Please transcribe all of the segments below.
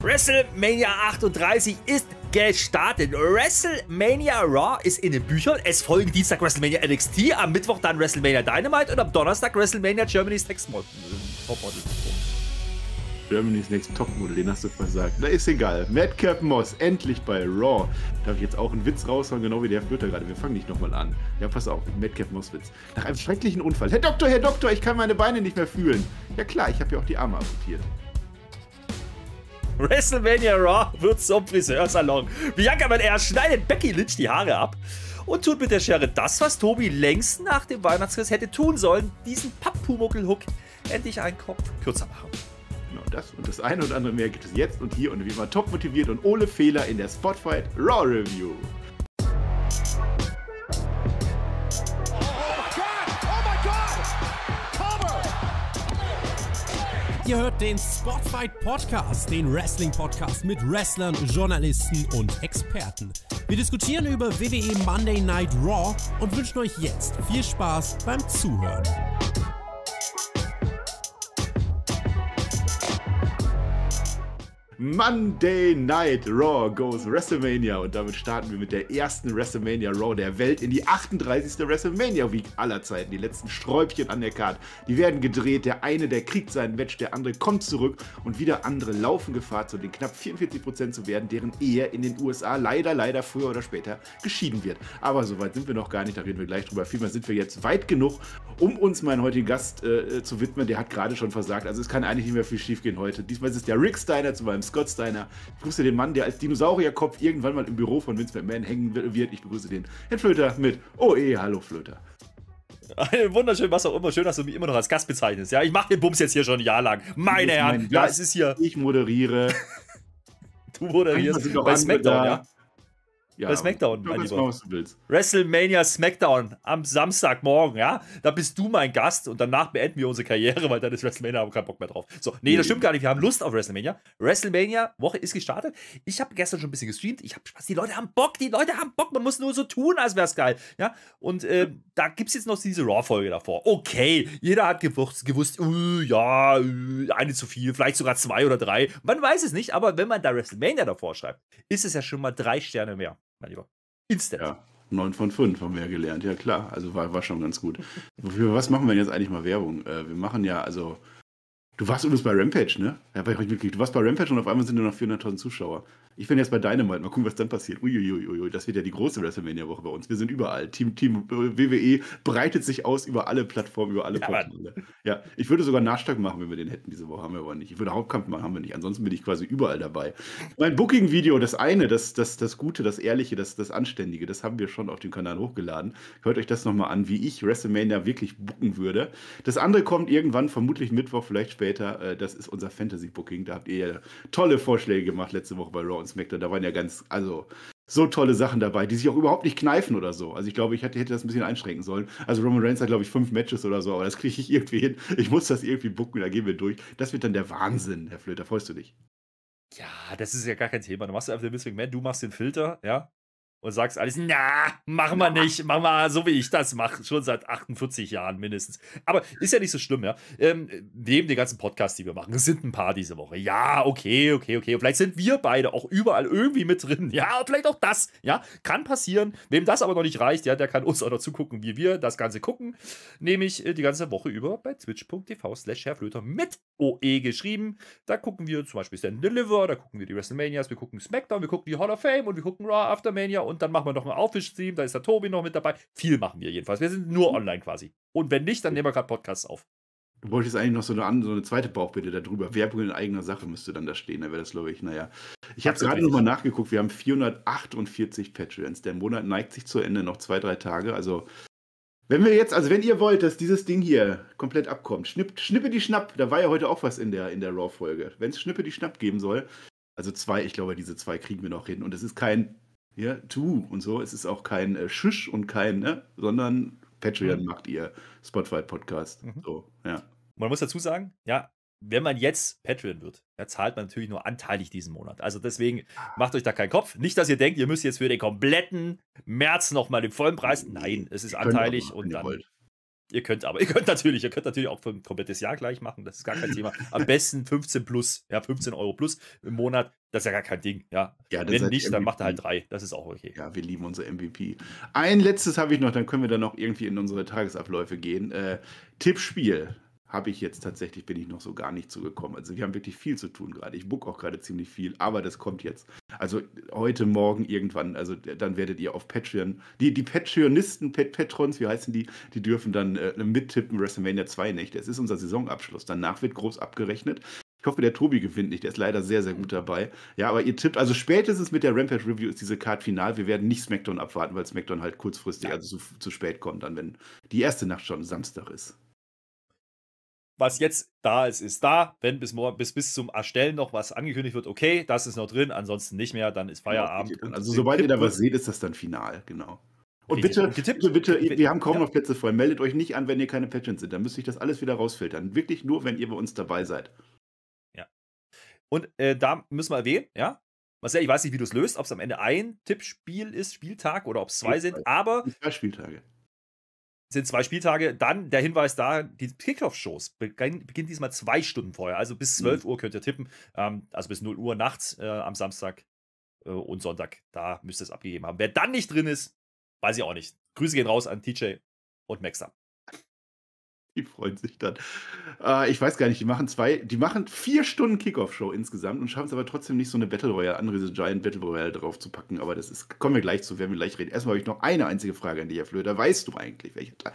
WrestleMania 38 ist gestartet. WrestleMania Raw ist in den Büchern. Es folgen Dienstag WrestleMania NXT, am Mittwoch dann WrestleMania Dynamite und am Donnerstag WrestleMania Germany's Next Model. Topmodel. Germany's Next Topmodel, den hast du versagt. Na, ist egal. Madcap Moss, endlich bei Raw. Darf ich jetzt auch einen Witz raushauen, genau wie der Flöter gerade. Wir fangen nicht nochmal an. Ja, pass auf, Madcap Moss Witz. Nach einem schrecklichen Unfall. Herr Doktor, Herr Doktor, ich kann meine Beine nicht mehr fühlen. Ja klar, ich habe ja auch die Arme amputiert. WrestleMania Raw wird zum Friseursalon. Bianca Belair schneidet Becky Lynch die Haare ab und tut mit der Schere das, was Tobi längst nach dem Weihnachtsfest hätte tun sollen, diesen Pappumuckel-Hook endlich einen Kopf kürzer machen. Genau das und das eine oder andere mehr gibt es jetzt und hier und wie immer top motiviert und ohne Fehler in der Spotfight Raw Review. Ihr hört den Spotfight Podcast, den Wrestling Podcast mit Wrestlern, Journalisten und Experten. Wir diskutieren über WWE Monday Night Raw und wünschen euch jetzt viel Spaß beim Zuhören. Monday Night Raw goes WrestleMania und damit starten wir mit der ersten WrestleMania Raw der Welt in die 38. WrestleMania Week aller Zeiten. Die letzten Sträubchen an der Karte, die werden gedreht, der eine, der kriegt seinen Match, der andere kommt zurück und wieder andere laufen Gefahr, zu den knapp 44% zu werden, deren Ehe in den USA leider, leider früher oder später geschieden wird. Aber soweit sind wir noch gar nicht, da reden wir gleich drüber. Vielmehr sind wir jetzt weit genug, um uns meinen heutigen Gast äh, äh zu widmen. Der hat gerade schon versagt, also es kann eigentlich nicht mehr viel schief gehen heute. Diesmal ist es der Rick Steiner zu meinem Scott Steiner. Ich grüße den Mann, der als Dinosaurierkopf irgendwann mal im Büro von Vince McMahon hängen wird. Ich begrüße den Herrn Flöter mit OE. Hallo Flöter. Wunderschön, was auch immer. Schön, dass du mich immer noch als Gast bezeichnest. Ja, ich mache den Bums jetzt hier schon ein Jahr lang. Meine Herren, mein ja, es ist hier. Ich moderiere. du moderierst bei SmackDown, ja. Ja, bei SmackDown, mein Lieber. was du willst. WrestleMania SmackDown am Samstagmorgen, ja? Da bist du mein Gast und danach beenden wir unsere Karriere, weil dann ist WrestleMania haben wir keinen Bock mehr drauf. So, nee, nee, das stimmt gar nicht. Wir haben Lust auf WrestleMania. WrestleMania Woche ist gestartet. Ich habe gestern schon ein bisschen gestreamt. Ich habe Spaß. Die Leute haben Bock. Die Leute haben Bock. Man muss nur so tun, als wäre es geil, ja? Und äh, da es jetzt noch diese Raw-Folge davor. Okay, jeder hat gewusst, gewusst uh, ja, uh, eine zu viel, vielleicht sogar zwei oder drei. Man weiß es nicht, aber wenn man da WrestleMania davor schreibt, ist es ja schon mal drei Sterne mehr mein Lieber. Instant. Ja. 9 von 5 haben wir ja gelernt, ja klar. Also war, war schon ganz gut. Für was machen wir denn jetzt eigentlich mal Werbung? Äh, wir machen ja, also Du warst übrigens bei Rampage, ne? Ja, weil ich mitgekriegt. Du warst bei Rampage und auf einmal sind nur noch 400.000 Zuschauer. Ich bin jetzt bei Dynamite. Mal gucken, was dann passiert. Uiuiuiui, ui, ui. das wird ja die große WrestleMania-Woche bei uns. Wir sind überall. Team, Team äh, WWE breitet sich aus über alle Plattformen, über alle ja, Portale. Ja, ich würde sogar Nachschlag machen, wenn wir den hätten diese Woche. Haben wir aber nicht. Ich würde Hauptkampf machen, haben wir nicht. Ansonsten bin ich quasi überall dabei. Mein Booking-Video, das eine, das, das, das Gute, das Ehrliche, das, das Anständige, das haben wir schon auf dem Kanal hochgeladen. Hört euch das nochmal an, wie ich WrestleMania wirklich booken würde. Das andere kommt irgendwann, vermutlich Mittwoch, vielleicht später später. Äh, das ist unser Fantasy-Booking. Da habt ihr ja tolle Vorschläge gemacht letzte Woche bei Raw und SmackDown. Da waren ja ganz, also so tolle Sachen dabei, die sich auch überhaupt nicht kneifen oder so. Also ich glaube, ich hätte, hätte das ein bisschen einschränken sollen. Also Roman Reigns hat, glaube ich, fünf Matches oder so, aber das kriege ich irgendwie hin. Ich muss das irgendwie booken, da gehen wir durch. Das wird dann der Wahnsinn, Herr Flöter. Freust du dich? Ja, das ist ja gar kein Thema. Du machst einfach den Miss McMahon, du machst den Filter, ja und sagst alles, na, machen wir nicht, machen wir so, wie ich das mache, schon seit 48 Jahren mindestens. Aber ist ja nicht so schlimm, ja. Ähm, neben den ganzen Podcasts, die wir machen, es sind ein paar diese Woche. Ja, okay, okay, okay. Und vielleicht sind wir beide auch überall irgendwie mit drin. Ja, vielleicht auch das, ja. Kann passieren. Wem das aber noch nicht reicht, ja, der kann uns auch noch zugucken, wie wir das Ganze gucken. Nämlich äh, die ganze Woche über bei twitch.tv slash herrflöter mit OE geschrieben. Da gucken wir zum Beispiel Stand Deliver, da gucken wir die WrestleManias, wir gucken SmackDown, wir gucken die Hall of Fame und wir gucken Raw Aftermania und dann machen wir noch einen Aufwisch-Stream, da ist der Tobi noch mit dabei. Viel machen wir jedenfalls. Wir sind nur mhm. online quasi. Und wenn nicht, dann nehmen wir gerade Podcasts auf. Du wolltest eigentlich noch so eine, so eine zweite Bauchbitte darüber. Werbung in eigener Sache müsste dann da stehen. Da wäre das, glaube ich, naja. Ich habe gerade nochmal nachgeguckt. Wir haben 448 Patreons. Der Monat neigt sich zu Ende. Noch zwei, drei Tage. Also, wenn wir jetzt, also wenn ihr wollt, dass dieses Ding hier komplett abkommt, schnipp, schnippe die Schnapp. Da war ja heute auch was in der, in der Raw-Folge. Wenn es Schnippe die Schnapp geben soll, also zwei, ich glaube, diese zwei kriegen wir noch hin. Und es ist kein hier, tu und so. Es ist auch kein äh, Schüsch und kein, ne, sondern Patreon mhm. macht ihr Spotify-Podcast. Mhm. So, ja. Man muss dazu sagen, ja, wenn man jetzt Patreon wird, da zahlt man natürlich nur anteilig diesen Monat. Also deswegen ah. macht euch da keinen Kopf. Nicht, dass ihr denkt, ihr müsst jetzt für den kompletten März nochmal den vollen Preis. Nein, es ist anteilig machen, und dann. Ihr, ihr könnt aber, ihr könnt natürlich, ihr könnt natürlich auch für ein komplettes Jahr gleich machen, das ist gar kein Thema. Am besten 15 plus, ja, 15 Euro plus im Monat. Das ist ja gar kein Ding, ja. ja Wenn nicht, dann macht er halt drei. Das ist auch okay. Ja, wir lieben unsere MVP. Ein letztes habe ich noch, dann können wir dann noch irgendwie in unsere Tagesabläufe gehen. Äh, Tippspiel habe ich jetzt tatsächlich, bin ich noch so gar nicht zugekommen. Also wir haben wirklich viel zu tun gerade. Ich book auch gerade ziemlich viel, aber das kommt jetzt. Also heute, morgen, irgendwann, also dann werdet ihr auf Patreon, die, die Patreonisten, Pat Patrons, wie heißen die, die dürfen dann äh, mittippen WrestleMania 2 Nächte. Es ist unser Saisonabschluss. Danach wird groß abgerechnet. Ich hoffe, der Tobi gewinnt nicht. Der ist leider sehr, sehr gut dabei. Ja, aber ihr tippt, also spätestens mit der Rampage Review ist diese Card final. Wir werden nicht SmackDown abwarten, weil SmackDown halt kurzfristig, ja. also zu, zu, spät kommt, dann, wenn die erste Nacht schon Samstag ist. Was jetzt da ist, ist da. Wenn bis, morgen, bis, bis zum Erstellen noch was angekündigt wird, okay, das ist noch drin, ansonsten nicht mehr, dann ist genau, Feierabend. Genau, also, sobald ihr da was seht, ist das dann final, genau. Und bitte, bitte, bitte, wir haben kaum ja. noch Plätze frei. Meldet euch nicht an, wenn ihr keine Patrons sind. Dann müsste ich das alles wieder rausfiltern. Wirklich nur, wenn ihr bei uns dabei seid. Und äh, da müssen wir erwähnen, ja. Marcel, ich weiß nicht, wie du es löst, ob es am Ende ein Tippspiel ist, Spieltag oder ob es zwei sind, aber. Zwei Spieltage. Sind zwei Spieltage. Dann der Hinweis da, die Kickoff-Shows beginnen, diesmal zwei Stunden vorher. Also bis 12 mhm. Uhr könnt ihr tippen. Ähm, also bis 0 Uhr nachts äh, am Samstag äh, und Sonntag. Da müsst ihr es abgegeben haben. Wer dann nicht drin ist, weiß ich auch nicht. Grüße gehen raus an TJ und Maxa. Die freuen sich dann. Äh, ich weiß gar nicht, die machen zwei, die machen vier Stunden Kickoff-Show insgesamt und schaffen es aber trotzdem nicht, so eine Battle Royale, andere Giant Battle Royale draufzupacken. Aber das ist, kommen wir gleich zu, werden wir gleich reden. Erstmal habe ich noch eine einzige Frage an dich, Herr Flöter. Weißt du eigentlich, welcher Tag,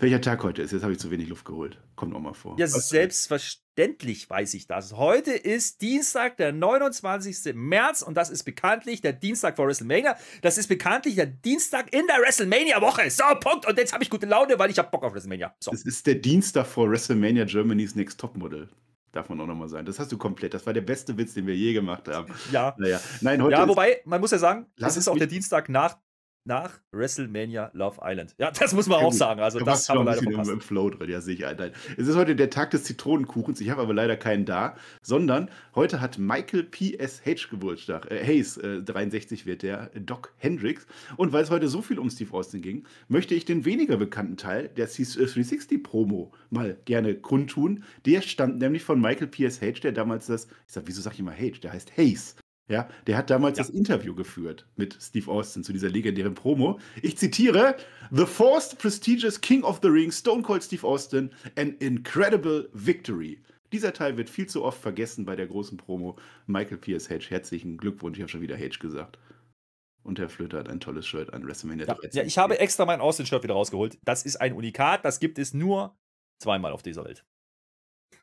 welcher Tag heute ist? Jetzt habe ich zu wenig Luft geholt. Kommt nochmal vor. Ja, selbstverständlich Selbstverständlich weiß ich das. Heute ist Dienstag, der 29. März und das ist bekanntlich der Dienstag vor WrestleMania. Das ist bekanntlich der Dienstag in der WrestleMania-Woche. So, Punkt. Und jetzt habe ich gute Laune, weil ich habe Bock auf WrestleMania. So. Das ist der Dienstag vor WrestleMania Germany's Next Topmodel. Darf man auch nochmal sein. Das hast du komplett. Das war der beste Witz, den wir je gemacht haben. Ja. Naja. Nein, heute ja, wobei, man muss ja sagen, das ist auch der Dienstag nach nach WrestleMania Love Island. Ja, das muss man auch sagen. Also du das haben wir leider verpasst. Im, Im Flow drin, ja, sehe ich Es ist heute der Tag des Zitronenkuchens. Ich habe aber leider keinen da, sondern heute hat Michael P.S.H. Geburtstag. Äh, Hayes, äh, 63 wird der, Doc Hendricks. Und weil es heute so viel um Steve Austin ging, möchte ich den weniger bekannten Teil der 360-Promo äh, mal gerne kundtun. Der stammt nämlich von Michael P.S.H., der damals das, ich sag, wieso sag ich immer H? Der heißt Hayes. Ja, der hat damals ja. das Interview geführt mit Steve Austin zu dieser legendären Promo. Ich zitiere: The first prestigious King of the Ring, Stone Cold Steve Austin, an incredible victory. Dieser Teil wird viel zu oft vergessen bei der großen Promo. Michael Pierce Hedge, herzlichen Glückwunsch, ich habe schon wieder Hedge gesagt. Und Herr Flöter hat ein tolles Shirt an WrestleMania ja, Ja, ich habe extra mein Austin-Shirt wieder rausgeholt. Das ist ein Unikat, das gibt es nur zweimal auf dieser Welt.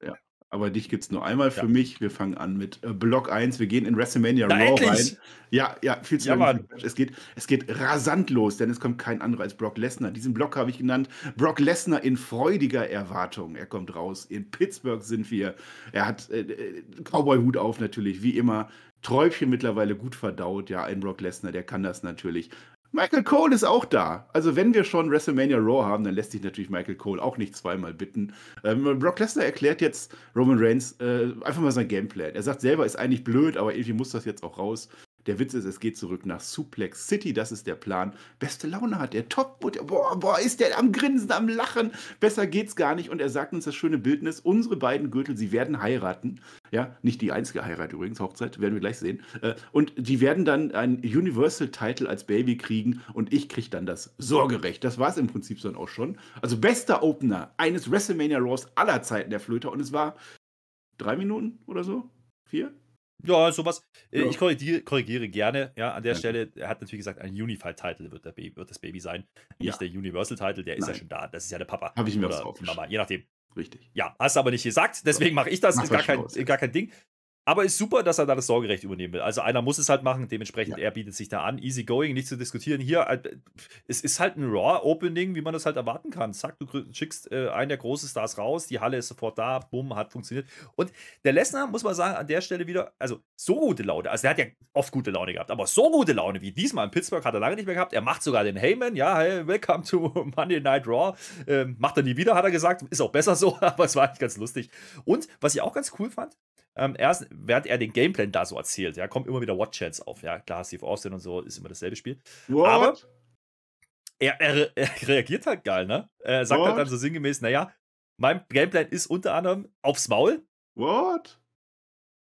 Ja, aber dich gibt es nur einmal ja. für mich. Wir fangen an mit äh, Block 1. Wir gehen in WrestleMania Na, Raw endlich. rein. Ja, ja, viel zu ja, lange. Es geht, es geht rasant los, denn es kommt kein anderer als Brock Lesnar. Diesen Block habe ich genannt. Brock Lesnar in freudiger Erwartung. Er kommt raus. In Pittsburgh sind wir. Er hat äh, äh Cowboy-Hut auf natürlich, wie immer. Träubchen mittlerweile gut verdaut. Ja, ein Brock Lesnar, der kann das natürlich. Michael Cole ist auch da. Also, wenn wir schon WrestleMania Raw haben, dann lässt sich natürlich Michael Cole auch nicht zweimal bitten. Ähm, Brock Lesnar erklärt jetzt Roman Reigns äh, einfach mal sein Gameplan. Er sagt selber, ist eigentlich blöd, aber irgendwie muss das jetzt auch raus. Der Witz ist, es geht zurück nach Suplex City, das ist der Plan. Beste Laune hat der Top, boah, boah, ist der am Grinsen, am Lachen. Besser geht's gar nicht. Und er sagt uns das schöne Bildnis, unsere beiden Gürtel, sie werden heiraten. Ja, nicht die einzige Heirat übrigens, Hochzeit, werden wir gleich sehen. Äh, und die werden dann einen Universal Title als Baby kriegen und ich krieg dann das Sorgerecht. Das war es im Prinzip dann auch schon. Also bester Opener eines WrestleMania Raws aller Zeiten der Flöter. Und es war drei Minuten oder so? Vier? Ja, sowas. Äh, ja. Ich korrigiere, korrigiere, gerne. Ja, an der ja. Stelle, er hat natürlich gesagt, ein Unified-Title wird, wird, das Baby sein. Nicht ja. der Universal-Title, der Nein. ist ja schon da. Das ist ja der Papa. Habe ich mir Oder was Mama, je nachdem. Richtig. Ja, hast du aber nicht gesagt, deswegen mache ich das. Gar kein, gar kein, Ding. Aber ist super, dass er da das Sorgerecht übernehmen will. Also einer muss es halt machen, dementsprechend ja. er bietet sich da an. Easy going, nicht zu diskutieren. Hier, äh, es ist halt ein Raw-Opening, wie man das halt erwarten kann. Zack, du schickst äh, einen der großen Stars raus, die Halle ist sofort da, bumm, hat funktioniert. Und der Lesnar, muss man sagen, an der Stelle wieder, also so gute Laune, also der hat ja oft gute Laune gehabt, aber so gute Laune wie diesmal in Pittsburgh hat er lange nicht mehr gehabt. Er macht sogar den Heyman, ja, hey, welcome to Monday Night Raw. Ähm, macht er nie wieder, hat er gesagt. Ist auch besser so, aber es war eigentlich ganz lustig. Und was ich auch ganz cool fand, ähm, erst, während er den Gameplan da so erzählt, ja, kommen immer wieder watch Chance auf. Ja, klar, Steve Austin und so ist immer dasselbe Spiel. What? Aber er, er, er, reagiert halt geil, ne? Er sagt halt What? halt dann so sinngemäß, naja, mein Gameplan ist unter anderem aufs Maul. What?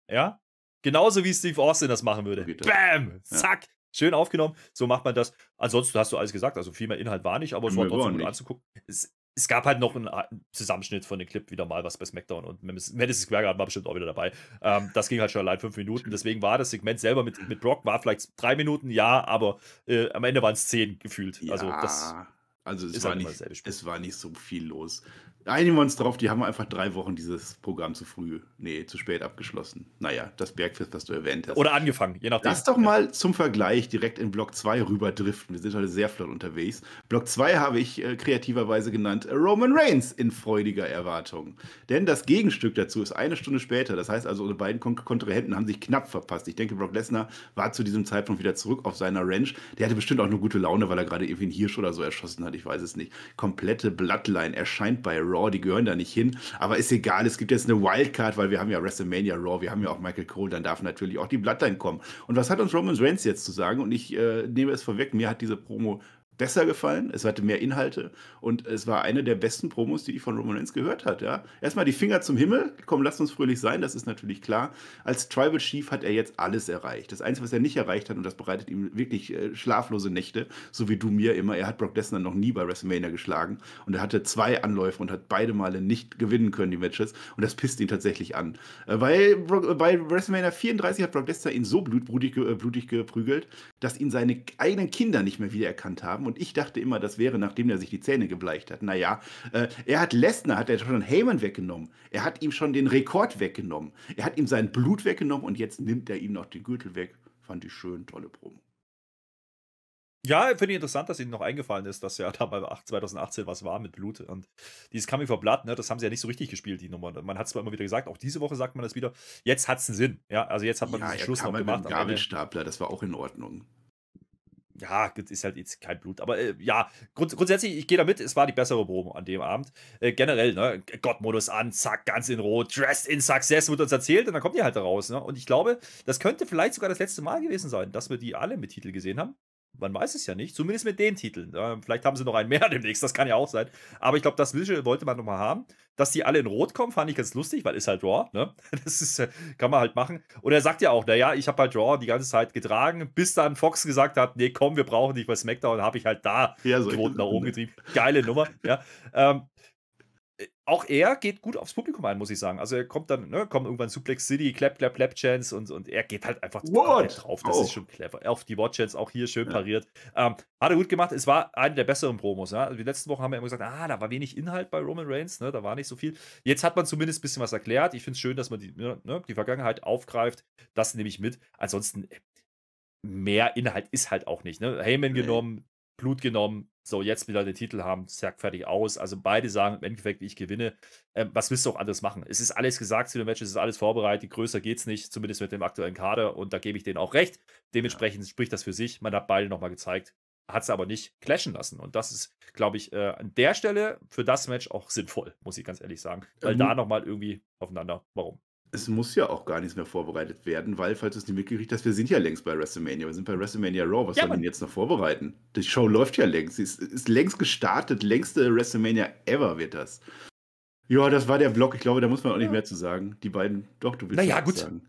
Ja. Genauso wie Steve Austin das machen würde. Bitte. Bam! Zack! Ja. Schön aufgenommen. So macht man das. Ansonsten hast du alles gesagt. Also viel mehr Inhalt war nicht, aber es war trotzdem gut anzugucken. Es, es gab halt noch einen äh, Zusammenschnitt von dem Clip wieder mal, was bei SmackDown und Madison Square Garden war bestimmt auch wieder dabei. Ähm, das ging halt schon allein fünf Minuten. Deswegen war das Segment selber mit, mit Brock war vielleicht drei Minuten, ja, aber äh, am Ende waren es zehn gefühlt. Ja. Also das also es, war nicht, es war nicht so viel los. Einigen wir uns drauf, die haben einfach drei Wochen dieses Programm zu früh, nee, zu spät abgeschlossen. Naja, das Bergfest, das du erwähnt hast. Oder angefangen, je nachdem. Lass doch mal zum Vergleich direkt in Block 2 rüberdriften. Wir sind heute sehr flott unterwegs. Block 2 habe ich äh, kreativerweise genannt äh, Roman Reigns in freudiger Erwartung. Denn das Gegenstück dazu ist eine Stunde später. Das heißt also, unsere beiden Kon Kontrahenten haben sich knapp verpasst. Ich denke, Brock Lesnar war zu diesem Zeitpunkt wieder zurück auf seiner Ranch. Der hatte bestimmt auch eine gute Laune, weil er gerade irgendwie einen Hirsch oder so erschossen hat ich weiß es nicht. Komplette Bloodline erscheint bei Raw, die gehören da nicht hin. Aber ist egal, es gibt jetzt eine Wildcard, weil wir haben ja WrestleMania Raw, wir haben ja auch Michael Cole, dann darf natürlich auch die Bloodline kommen. Und was hat uns Roman Reigns jetzt zu sagen? Und ich äh, nehme es vorweg, mir hat diese Promo besser gefallen, es hatte mehr Inhalte und es war eine der besten Promos, die ich von Roman Reigns gehört hat. Ja? Erstmal die Finger zum Himmel, komm, lass uns fröhlich sein, das ist natürlich klar. Als Tribal Chief hat er jetzt alles erreicht. Das Einzige, was er nicht erreicht hat, und das bereitet ihm wirklich äh, schlaflose Nächte, so wie du mir immer, er hat Brock Lesnar noch nie bei WrestleMania geschlagen und er hatte zwei Anläufe und hat beide Male nicht gewinnen können, die Matches, und das pisst ihn tatsächlich an. Äh, weil Brock, äh, bei WrestleMania 34 hat Brock Lesnar ihn so blutig, äh, blutig geprügelt, dass ihn seine eigenen Kinder nicht mehr wiedererkannt haben und ich dachte immer, das wäre, nachdem er sich die Zähne gebleicht hat. Naja, äh, er hat Lesnar, hat er schon Heyman weggenommen. Er hat ihm schon den Rekord weggenommen. Er hat ihm sein Blut weggenommen und jetzt nimmt er ihm noch den Gürtel weg. Fand ich schön, tolle Promo. Ja, finde ich interessant, dass Ihnen noch eingefallen ist, dass ja da bei 2018 was war mit Blut. Und dieses Coming for Blood, ne, das haben sie ja nicht so richtig gespielt, die Nummer. Man hat es zwar immer wieder gesagt, auch diese Woche sagt man das wieder. Jetzt hat es einen Sinn. Ja, also jetzt hat man ja, diesen Schluss noch gemacht. Gabelstapler, das war auch in Ordnung ja, ist halt jetzt kein Blut. Aber äh, ja, grund grundsätzlich, ich gehe damit, es war die bessere Promo an dem Abend. Äh, generell, ne? Gottmodus an, zack, ganz in Rot, Dressed in Success wird uns erzählt und dann kommt die halt da raus. Ne? Und ich glaube, das könnte vielleicht sogar das letzte Mal gewesen sein, dass wir die alle mit Titel gesehen haben man weiß es ja nicht, zumindest mit den Titeln. vielleicht haben sie noch einen mehr demnächst, das kann ja auch sein. Aber ich glaube, das Visual wollte man nochmal haben. Dass die alle in Rot kommen, fand ich ganz lustig, weil ist halt Raw, ne? Das ist, äh, kann man halt machen. Und er sagt ja auch, naja, ich habe halt Raw die ganze Zeit getragen, bis dann Fox gesagt hat, nee, komm, wir brauchen dich bei SmackDown, habe ich halt da ja, so Quoten nach oben ne? getrieben. Geile Nummer, ja. Ähm, äh, auch er geht gut aufs Publikum ein, muss ich sagen. Also er kommt dann, ne, kommen irgendwann Suplex City, Clap, Clap, Clap Chance und, und er geht halt einfach drauf. Das oh. ist schon clever. Auf die Watch Chance auch hier schön ja. pariert. Ähm, hat er gut gemacht. Es war eine der besseren Promos. Ja? Also die letzten Wochen haben wir immer gesagt, ah, da war wenig Inhalt bei Roman Reigns, ne? da war nicht so viel. Jetzt hat man zumindest ein bisschen was erklärt. Ich finde es schön, dass man die, ne, ne, die Vergangenheit aufgreift. Das nehme ich mit. Ansonsten, mehr Inhalt ist halt auch nicht. Ne? Heyman nee. genommen, Blut genommen, so jetzt wieder den Titel haben, zack, fertig aus. Also beide sagen im Endeffekt, ich gewinne. Ähm, was willst du auch anders machen? Es ist alles gesagt zu dem Match, es ist alles vorbereitet, größer geht es nicht, zumindest mit dem aktuellen Kader und da gebe ich denen auch recht. Dementsprechend ja. spricht das für sich. Man hat beide nochmal gezeigt, hat es aber nicht clashen lassen. Und das ist, glaube ich, äh, an der Stelle für das Match auch sinnvoll, muss ich ganz ehrlich sagen. Weil ähm, da nochmal irgendwie aufeinander, warum? es muss ja auch gar nichts mehr vorbereitet werden, weil, falls du es nicht mitgekriegt hast, wir sind ja längst bei WrestleMania. Wir sind bei WrestleMania Raw. Was ja, soll man jetzt noch vorbereiten? Die Show läuft ja längst. Sie ist, ist längst gestartet. Längste WrestleMania ever wird das. Ja, das war der Vlog. Ich glaube, da muss man auch nicht ja. mehr zu sagen. Die beiden, doch, du willst naja, gut. sagen.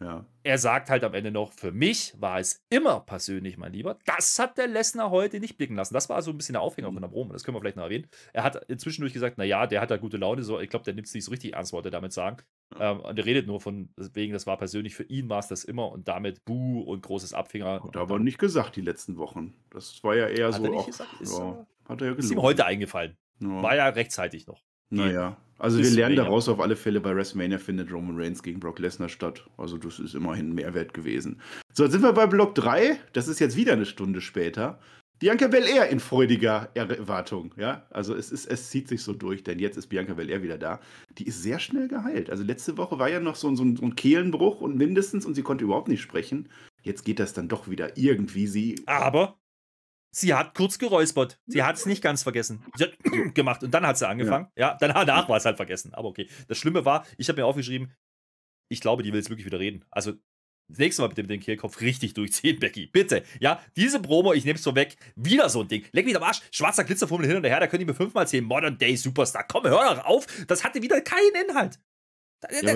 Ja. Er sagt halt am Ende noch, für mich war es immer persönlich, mein Lieber. Das hat der Lessner heute nicht blicken lassen. Das war so ein bisschen der Aufhänger mhm. von der Promo, das können wir vielleicht noch erwähnen. Er hat inzwischen durch gesagt, naja, der hat da gute Laune, so, ich glaube, der nimmt es nicht so richtig ernst, wollte er damit sagen. Ähm, und er redet nur von, wegen, das war persönlich für ihn war es das immer und damit Bu und großes Abfinger. Oh, hat er aber nicht gesagt die letzten Wochen. Das war ja eher hat so. Er auch, gesagt, ist, ja, hat er ja ist ihm heute eingefallen. Ja. War ja rechtzeitig noch. Naja, also wir lernen daraus auf alle Fälle, bei WrestleMania findet Roman Reigns gegen Brock Lesnar statt. Also das ist immerhin ein Mehrwert gewesen. So, jetzt sind wir bei Block 3. Das ist jetzt wieder eine Stunde später. Bianca Belair in freudiger Erwartung, ja. Also es ist, es zieht sich so durch, denn jetzt ist Bianca Belair wieder da. Die ist sehr schnell geheilt. Also letzte Woche war ja noch so, so, ein, so ein Kehlenbruch und mindestens und sie konnte überhaupt nicht sprechen. Jetzt geht das dann doch wieder irgendwie sie. Aber sie hat kurz geräuspert. Sie hat es nicht ganz vergessen. Sie hat gemacht und dann hat sie angefangen. Ja, ja danach, danach war es halt vergessen. Aber okay. Das Schlimme war, ich habe mir aufgeschrieben, ich glaube, die will jetzt wirklich wieder reden. Also das nächste Mal bitte mit dem Kehlkopf richtig durchziehen, Becky. Bitte. Ja, diese Promo, ich nehme es vorweg. Wieder so ein Ding. Leck mich am Arsch. Schwarzer Glitzerfummel hin und her. Da können die mir fünfmal zählen. Modern Day Superstar. Komm, hör doch auf. Das hatte wieder keinen Inhalt. Ja,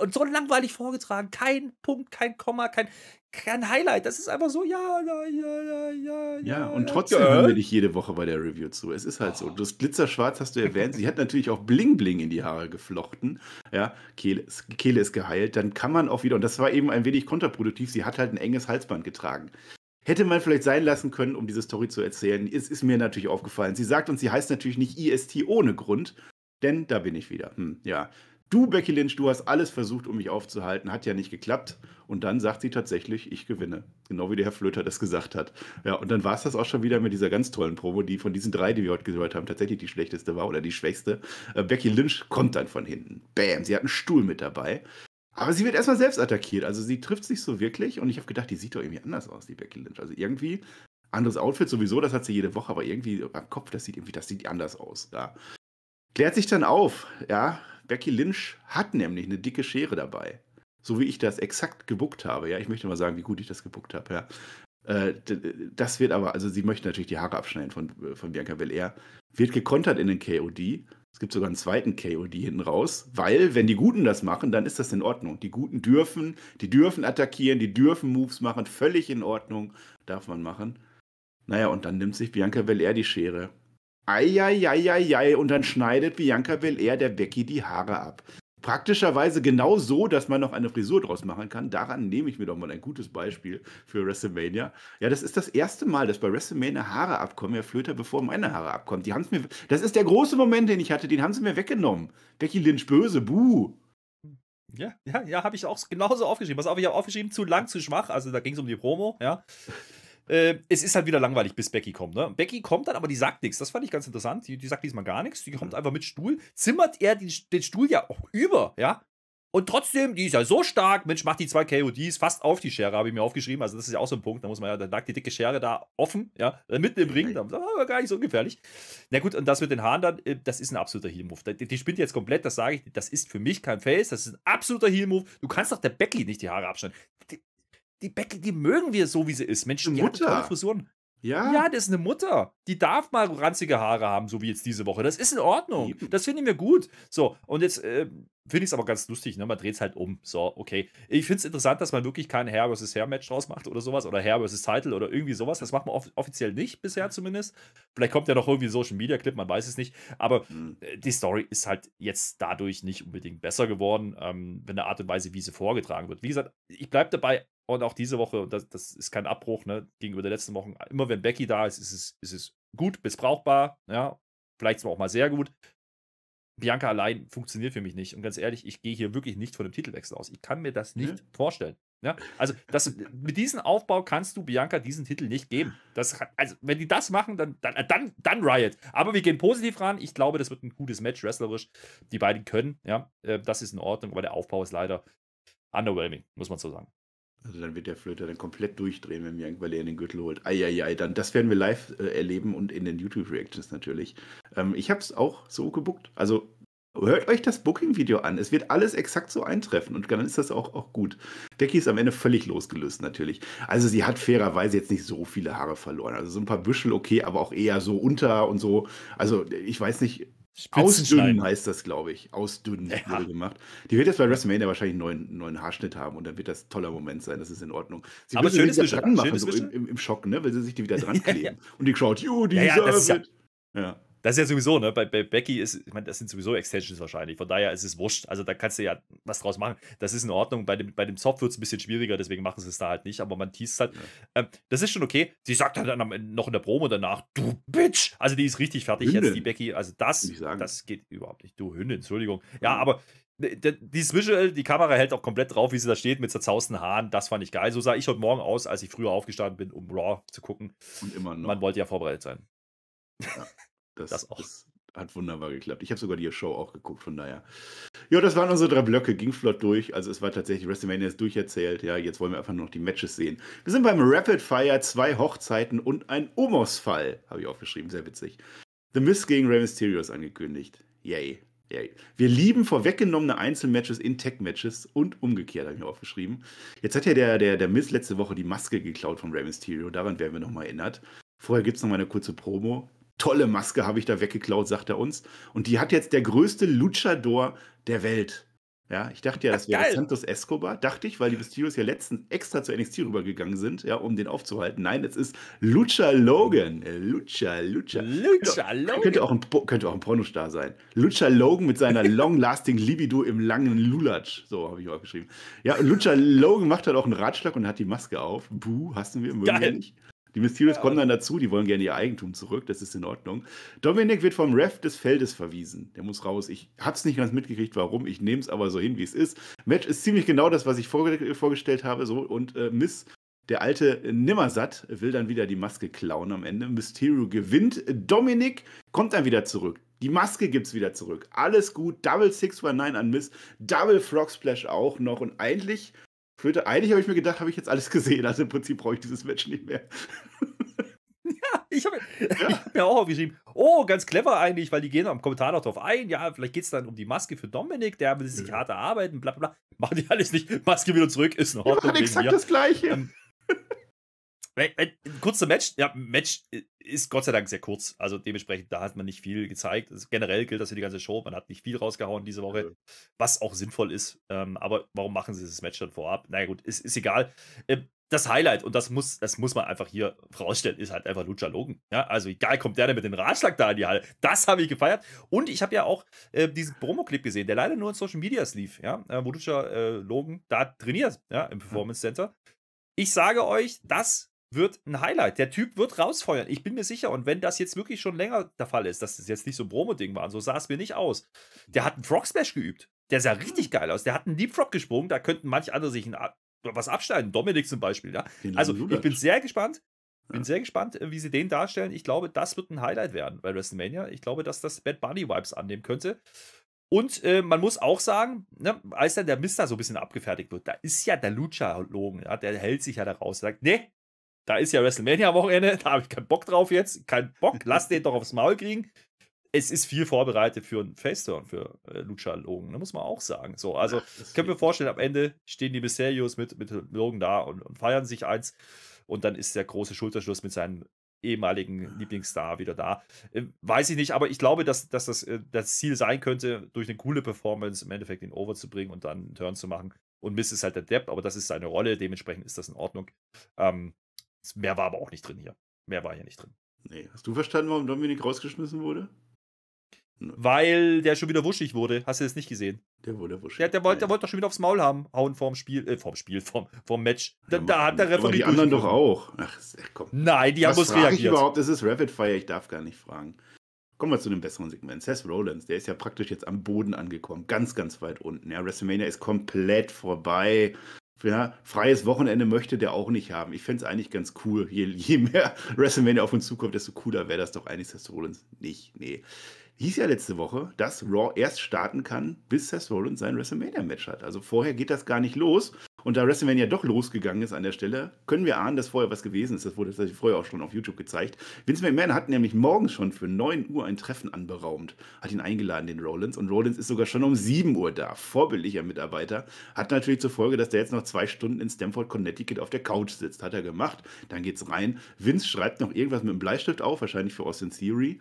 und so langweilig vorgetragen. Kein Punkt, kein Komma, kein, kein Highlight. Das ist einfach so, ja, ja, ja, ja, ja. Ja, und trotzdem hören wir nicht jede Woche bei der Review zu. Es ist halt oh. so. Das Glitzerschwarz hast du erwähnt. Sie hat natürlich auch Bling Bling in die Haare geflochten. Ja, Kehle, Kehle ist geheilt. Dann kann man auch wieder, und das war eben ein wenig kontraproduktiv, sie hat halt ein enges Halsband getragen. Hätte man vielleicht sein lassen können, um diese Story zu erzählen. Es ist, ist mir natürlich aufgefallen. Sie sagt uns, sie heißt natürlich nicht IST ohne Grund. Denn da bin ich wieder. Hm, ja. Du, Becky Lynch, du hast alles versucht, um mich aufzuhalten, hat ja nicht geklappt. Und dann sagt sie tatsächlich, ich gewinne. Genau wie der Herr Flöter das gesagt hat. Ja, und dann war es das auch schon wieder mit dieser ganz tollen Promo, die von diesen drei, die wir heute gehört haben, tatsächlich die schlechteste war oder die schwächste. Äh, Becky Lynch kommt dann von hinten. Bam, sie hat einen Stuhl mit dabei. Aber sie wird erstmal selbst attackiert. Also sie trifft sich so wirklich. Und ich habe gedacht, die sieht doch irgendwie anders aus, die Becky Lynch. Also irgendwie anderes Outfit sowieso, das hat sie jede Woche, aber irgendwie am Kopf, das sieht irgendwie, das sieht anders aus. Ja. Klärt sich dann auf, ja, Becky Lynch hat nämlich eine dicke Schere dabei. So wie ich das exakt gebuckt habe. Ja, ich möchte mal sagen, wie gut ich das gebuckt habe. Ja. Äh, das wird aber, also sie möchte natürlich die Haare abschneiden von, äh, von Bianca Belair. Wird gekontert in den KOD. Es gibt sogar einen zweiten KOD hinten raus, weil, wenn die Guten das machen, dann ist das in Ordnung. Die Guten dürfen, die dürfen attackieren, die dürfen Moves machen, völlig in Ordnung, darf man machen. Naja, und dann nimmt sich Bianca Belair die Schere Eieieiei, und dann schneidet Bianca Belair der Becky die Haare ab. Praktischerweise genau so, dass man noch eine Frisur draus machen kann. Daran nehme ich mir doch mal ein gutes Beispiel für WrestleMania. Ja, das ist das erste Mal, dass bei WrestleMania Haare abkommen. Ja, Flöter, bevor meine Haare abkommen. Die haben mir. Das ist der große Moment, den ich hatte. Den haben sie mir weggenommen. Becky Lynch böse, buh. Ja, ja, ja, habe ich auch genauso aufgeschrieben. Was auch, ich habe aufgeschrieben, zu lang, zu schwach. Also da ging es um die Promo, ja. Äh, es ist halt wieder langweilig, bis Becky kommt. Ne? Becky kommt dann, aber die sagt nichts. Das fand ich ganz interessant. Die, die sagt diesmal gar nichts. Die kommt einfach mit Stuhl, zimmert er die, den Stuhl ja auch über, ja. Und trotzdem, die ist ja so stark. Mensch, macht die zwei KODs fast auf die Schere, habe ich mir aufgeschrieben. Also, das ist ja auch so ein Punkt. Da muss man ja, da lag die dicke Schere da offen, ja, äh, mitten im Ring. Da war gar nicht so ungefährlich. Na gut, und das mit den Haaren dann, äh, das ist ein absoluter Heal-Move. Die, die spinnt jetzt komplett, das sage ich. Das ist für mich kein Face. Das ist ein absoluter Heal-Move. Du kannst doch der Becky nicht die Haare abschneiden. Die, die Becky, die mögen wir so, wie sie ist. Mensch, die Mutter. tolle Frisuren. Ja. ja, das ist eine Mutter. Die darf mal ranzige Haare haben, so wie jetzt diese Woche. Das ist in Ordnung. Das finde ich mir gut. So, und jetzt äh, finde ich es aber ganz lustig. Ne? Man dreht es halt um. So, okay. Ich finde es interessant, dass man wirklich kein Hair vs. Hair-Match draus macht oder sowas. Oder Hair vs. Title oder irgendwie sowas. Das macht man off offiziell nicht, bisher zumindest. Vielleicht kommt ja noch irgendwie ein Social-Media-Clip, man weiß es nicht. Aber mhm. äh, die Story ist halt jetzt dadurch nicht unbedingt besser geworden, ähm, wenn der Art und Weise, wie sie vorgetragen wird. Wie gesagt, ich bleibe dabei, und auch diese Woche, das, das ist kein Abbruch, ne, gegenüber der letzten Woche, immer wenn Becky da ist, ist es, ist es gut bis brauchbar, ja, vielleicht auch mal sehr gut. Bianca allein funktioniert für mich nicht. Und ganz ehrlich, ich gehe hier wirklich nicht von dem Titelwechsel aus. Ich kann mir das mhm. nicht mhm. vorstellen. Ja, also das, mit diesem Aufbau kannst du Bianca diesen Titel nicht geben. Das, also wenn die das machen, dann, dann, äh, dann, dann Riot. Aber wir gehen positiv ran. Ich glaube, das wird ein gutes Match wrestlerisch. Die beiden können, ja, äh, das ist in Ordnung, aber der Aufbau ist leider underwhelming, muss man so sagen. Also dann wird der Flöter dann komplett durchdrehen, wenn Bianca Belair den Gürtel holt. Eieiei, dann das werden wir live äh, erleben und in den YouTube-Reactions natürlich. Ähm, ich habe es auch so gebuckt. Also hört euch das Booking-Video an. Es wird alles exakt so eintreffen und dann ist das auch, auch gut. Becky ist am Ende völlig losgelöst natürlich. Also sie hat fairerweise jetzt nicht so viele Haare verloren. Also so ein paar Büschel okay, aber auch eher so unter und so. Also ich weiß nicht, Ausdünnen heißt das, glaube ich. Ausdünnen ja. wurde gemacht. Die wird jetzt bei WrestleMania wahrscheinlich einen neuen, neuen Haarschnitt haben und dann wird das ein toller Moment sein. Das ist in Ordnung. Sie Aber schönes wieder dran machen, so im, im, Schock, ne? Will sie sich die wieder dran kleben. und die schaut, you deserve ja, ja, it. Ja. Das ist ja sowieso, ne? Bei, bei Becky ist, ich meine, das sind sowieso Extensions wahrscheinlich. Von daher ist es wurscht. Also da kannst du ja was draus machen. Das ist in Ordnung. Bei dem, bei dem Soft wird es ein bisschen schwieriger, deswegen machen sie es da halt nicht. Aber man teast halt. Ja. Ähm, das ist schon okay. Sie sagt halt dann noch in der Promo danach, du Bitch! Also die ist richtig fertig Hündin. jetzt, die Becky. Also das, das geht überhaupt nicht. Du Hündin, Entschuldigung. Ja, ja. aber äh, dieses Visual, die Kamera hält auch komplett drauf, wie sie da steht mit zerzausten Haaren. Das fand ich geil. So sah ich heute Morgen aus, als ich früher aufgestanden bin, um Raw zu gucken. Und immer noch. Man wollte ja vorbereitet sein. Ja. Das, das, auch. das hat wunderbar geklappt. Ich habe sogar die Show auch geguckt, von daher. Ja, das waren unsere drei Blöcke, ging flott durch. Also es war tatsächlich, WrestleMania ist durcherzählt. Ja, jetzt wollen wir einfach nur noch die Matches sehen. Wir sind beim Rapid Fire, zwei Hochzeiten und ein Omos-Fall, habe ich aufgeschrieben, sehr witzig. The Mist gegen Rey Mysterio ist angekündigt. Yay. Yay. Wir lieben vorweggenommene Einzelmatches in Tech-Matches und umgekehrt, habe ich mir aufgeschrieben. Jetzt hat ja der, der, der Miss letzte Woche die Maske geklaut von Rey Mysterio, daran werden wir nochmal erinnert. Vorher gibt es nochmal eine kurze Promo tolle Maske habe ich da weggeklaut, sagt er uns. Und die hat jetzt der größte Luchador der Welt. Ja, ich dachte ja, das wäre Santos Escobar, dachte ich, weil die Mysterios ja letztens extra zu NXT rübergegangen sind, ja, um den aufzuhalten. Nein, es ist Lucha Logan. Äh, Lucha, Lucha. Lucha Logan. Könnte auch ein, könnte auch ein Pornostar sein. Lucha Logan mit seiner long-lasting Libido im langen Lulatsch. So habe ich auch geschrieben. Ja, Lucha Logan macht halt auch einen Ratschlag und hat die Maske auf. Buh, hassen wir, mögen Geil. wir nicht. Die Mysterios ja, kommen dann dazu, die wollen gerne ihr Eigentum zurück, das ist in Ordnung. Dominik wird vom Ref des Feldes verwiesen. Der muss raus. Ich hab's nicht ganz mitgekriegt, warum. Ich nehme es aber so hin, wie es ist. Match ist ziemlich genau das, was ich vorge vorgestellt habe. So, und äh, Miss, der alte Nimmersatt, will dann wieder die Maske klauen am Ende. Mysterio gewinnt. Dominik kommt dann wieder zurück. Die Maske gibt's wieder zurück. Alles gut. Double 619 an Miss. Double Frog Splash auch noch. Und eigentlich führte. Eigentlich habe ich mir gedacht, habe ich jetzt alles gesehen. Also im Prinzip brauche ich dieses Match nicht mehr. ja, ich habe ja. hab mir auch aufgeschrieben, oh, ganz clever eigentlich, weil die gehen am Kommentar noch drauf ein. Ja, vielleicht geht es dann um die Maske für Dominik, der will sich ja. hart erarbeiten, bla bla bla. Machen die alles nicht. Maske wieder zurück, ist in Ordnung. Die machen exakt das Gleiche. Ähm, Kurze Match, ja, Match äh, ist Gott sei Dank sehr kurz. Also dementsprechend, da hat man nicht viel gezeigt. Also generell gilt das für die ganze Show. Man hat nicht viel rausgehauen diese Woche, was auch sinnvoll ist. Ähm, aber warum machen sie dieses Match dann vorab? Naja, gut, ist, ist egal. Ähm, das Highlight, und das muss, das muss man einfach hier rausstellen, ist halt einfach Lucha Logan. Ja, also egal, kommt der denn mit dem Ratschlag da in die Halle. Das habe ich gefeiert. Und ich habe ja auch äh, diesen Promo-Clip gesehen, der leider nur in Social Medias lief, ja, äh, wo Lucha äh, Logan da trainiert, ja, im hm. Performance Center. Ich sage euch, das wird ein Highlight. Der Typ wird rausfeuern. Ich bin mir sicher. Und wenn das jetzt wirklich schon länger der Fall ist, dass das jetzt nicht so ein Promo-Ding war, so sah es mir nicht aus. Der hat einen Frog Splash geübt. Der sah richtig ah. geil aus. Der hat einen Leapfrog gesprungen. Da könnten manch andere sich Ab was abschneiden. Dominik zum Beispiel. Ja? Also, ich bin sehr gespannt. Bin sehr gespannt, äh, wie sie den darstellen. Ich glaube, das wird ein Highlight werden bei WrestleMania. Ich glaube, dass das Bad Bunny Vibes annehmen könnte. Und äh, man muss auch sagen, ne, als dann der Mister so ein bisschen abgefertigt wird, da ist ja der Lucha-Logen, ja, der hält sich ja da raus, sagt, nee, da ist ja WrestleMania-Wochenende, da habe ich keinen Bock drauf jetzt. Kein Bock, lass den doch aufs Maul kriegen. Es ist viel vorbereitet für ein Faceturn für äh, Lucha Logan, ne, muss man auch sagen. So, also Ach, können wir vorstellen, am Ende stehen die Mysterios mit, mit Logan da und, und feiern sich eins. Und dann ist der große Schulterschluss mit seinem ehemaligen Lieblingsstar wieder da. Ähm, weiß ich nicht, aber ich glaube, dass, dass das äh, das Ziel sein könnte, durch eine coole Performance im Endeffekt den Over zu bringen und dann einen Turn zu machen. Und Mist ist halt der Depp, aber das ist seine Rolle, dementsprechend ist das in Ordnung. Ähm, Mehr war aber auch nicht drin hier. Mehr war hier nicht drin. Nee, hast du verstanden, warum Dominik rausgeschmissen wurde? Nein. Weil der schon wieder wuschig wurde. Hast du das nicht gesehen? Der wurde wuschig. Der, der, wollte, der wollte doch schon wieder aufs Maul haben. Hauen vorm Spiel, äh, vorm Spiel, vorm, vorm Match. Da, ja, da hat der Referee. Aber die anderen doch auch. Ach, komm. Nein, die Was haben bloß reagiert. Ich überhaupt, das ist Rapid Fire, ich darf gar nicht fragen. Kommen wir zu einem besseren Segment. Seth Rollins, der ist ja praktisch jetzt am Boden angekommen, ganz, ganz weit unten. Ja, WrestleMania ist komplett vorbei ja, freies Wochenende möchte der auch nicht haben. Ich fände es eigentlich ganz cool. Je, je mehr WrestleMania auf uns zukommt, desto cooler wäre das doch eigentlich Seth Rollins nicht. Nee. Hieß ja letzte Woche, dass Raw erst starten kann, bis Seth Rollins sein WrestleMania-Match hat. Also vorher geht das gar nicht los. Und da WrestleMania doch losgegangen ist an der Stelle, können wir ahnen, dass vorher was gewesen ist. Das wurde tatsächlich vorher auch schon auf YouTube gezeigt. Vince McMahon hat nämlich morgens schon für 9 Uhr ein Treffen anberaumt, hat ihn eingeladen, den Rollins. Und Rollins ist sogar schon um 7 Uhr da. Vorbildlicher Mitarbeiter. Hat natürlich zur Folge, dass der jetzt noch zwei Stunden in Stamford, Connecticut auf der Couch sitzt. Hat er gemacht. Dann geht's rein. Vince schreibt noch irgendwas mit dem Bleistift auf, wahrscheinlich für Austin Theory.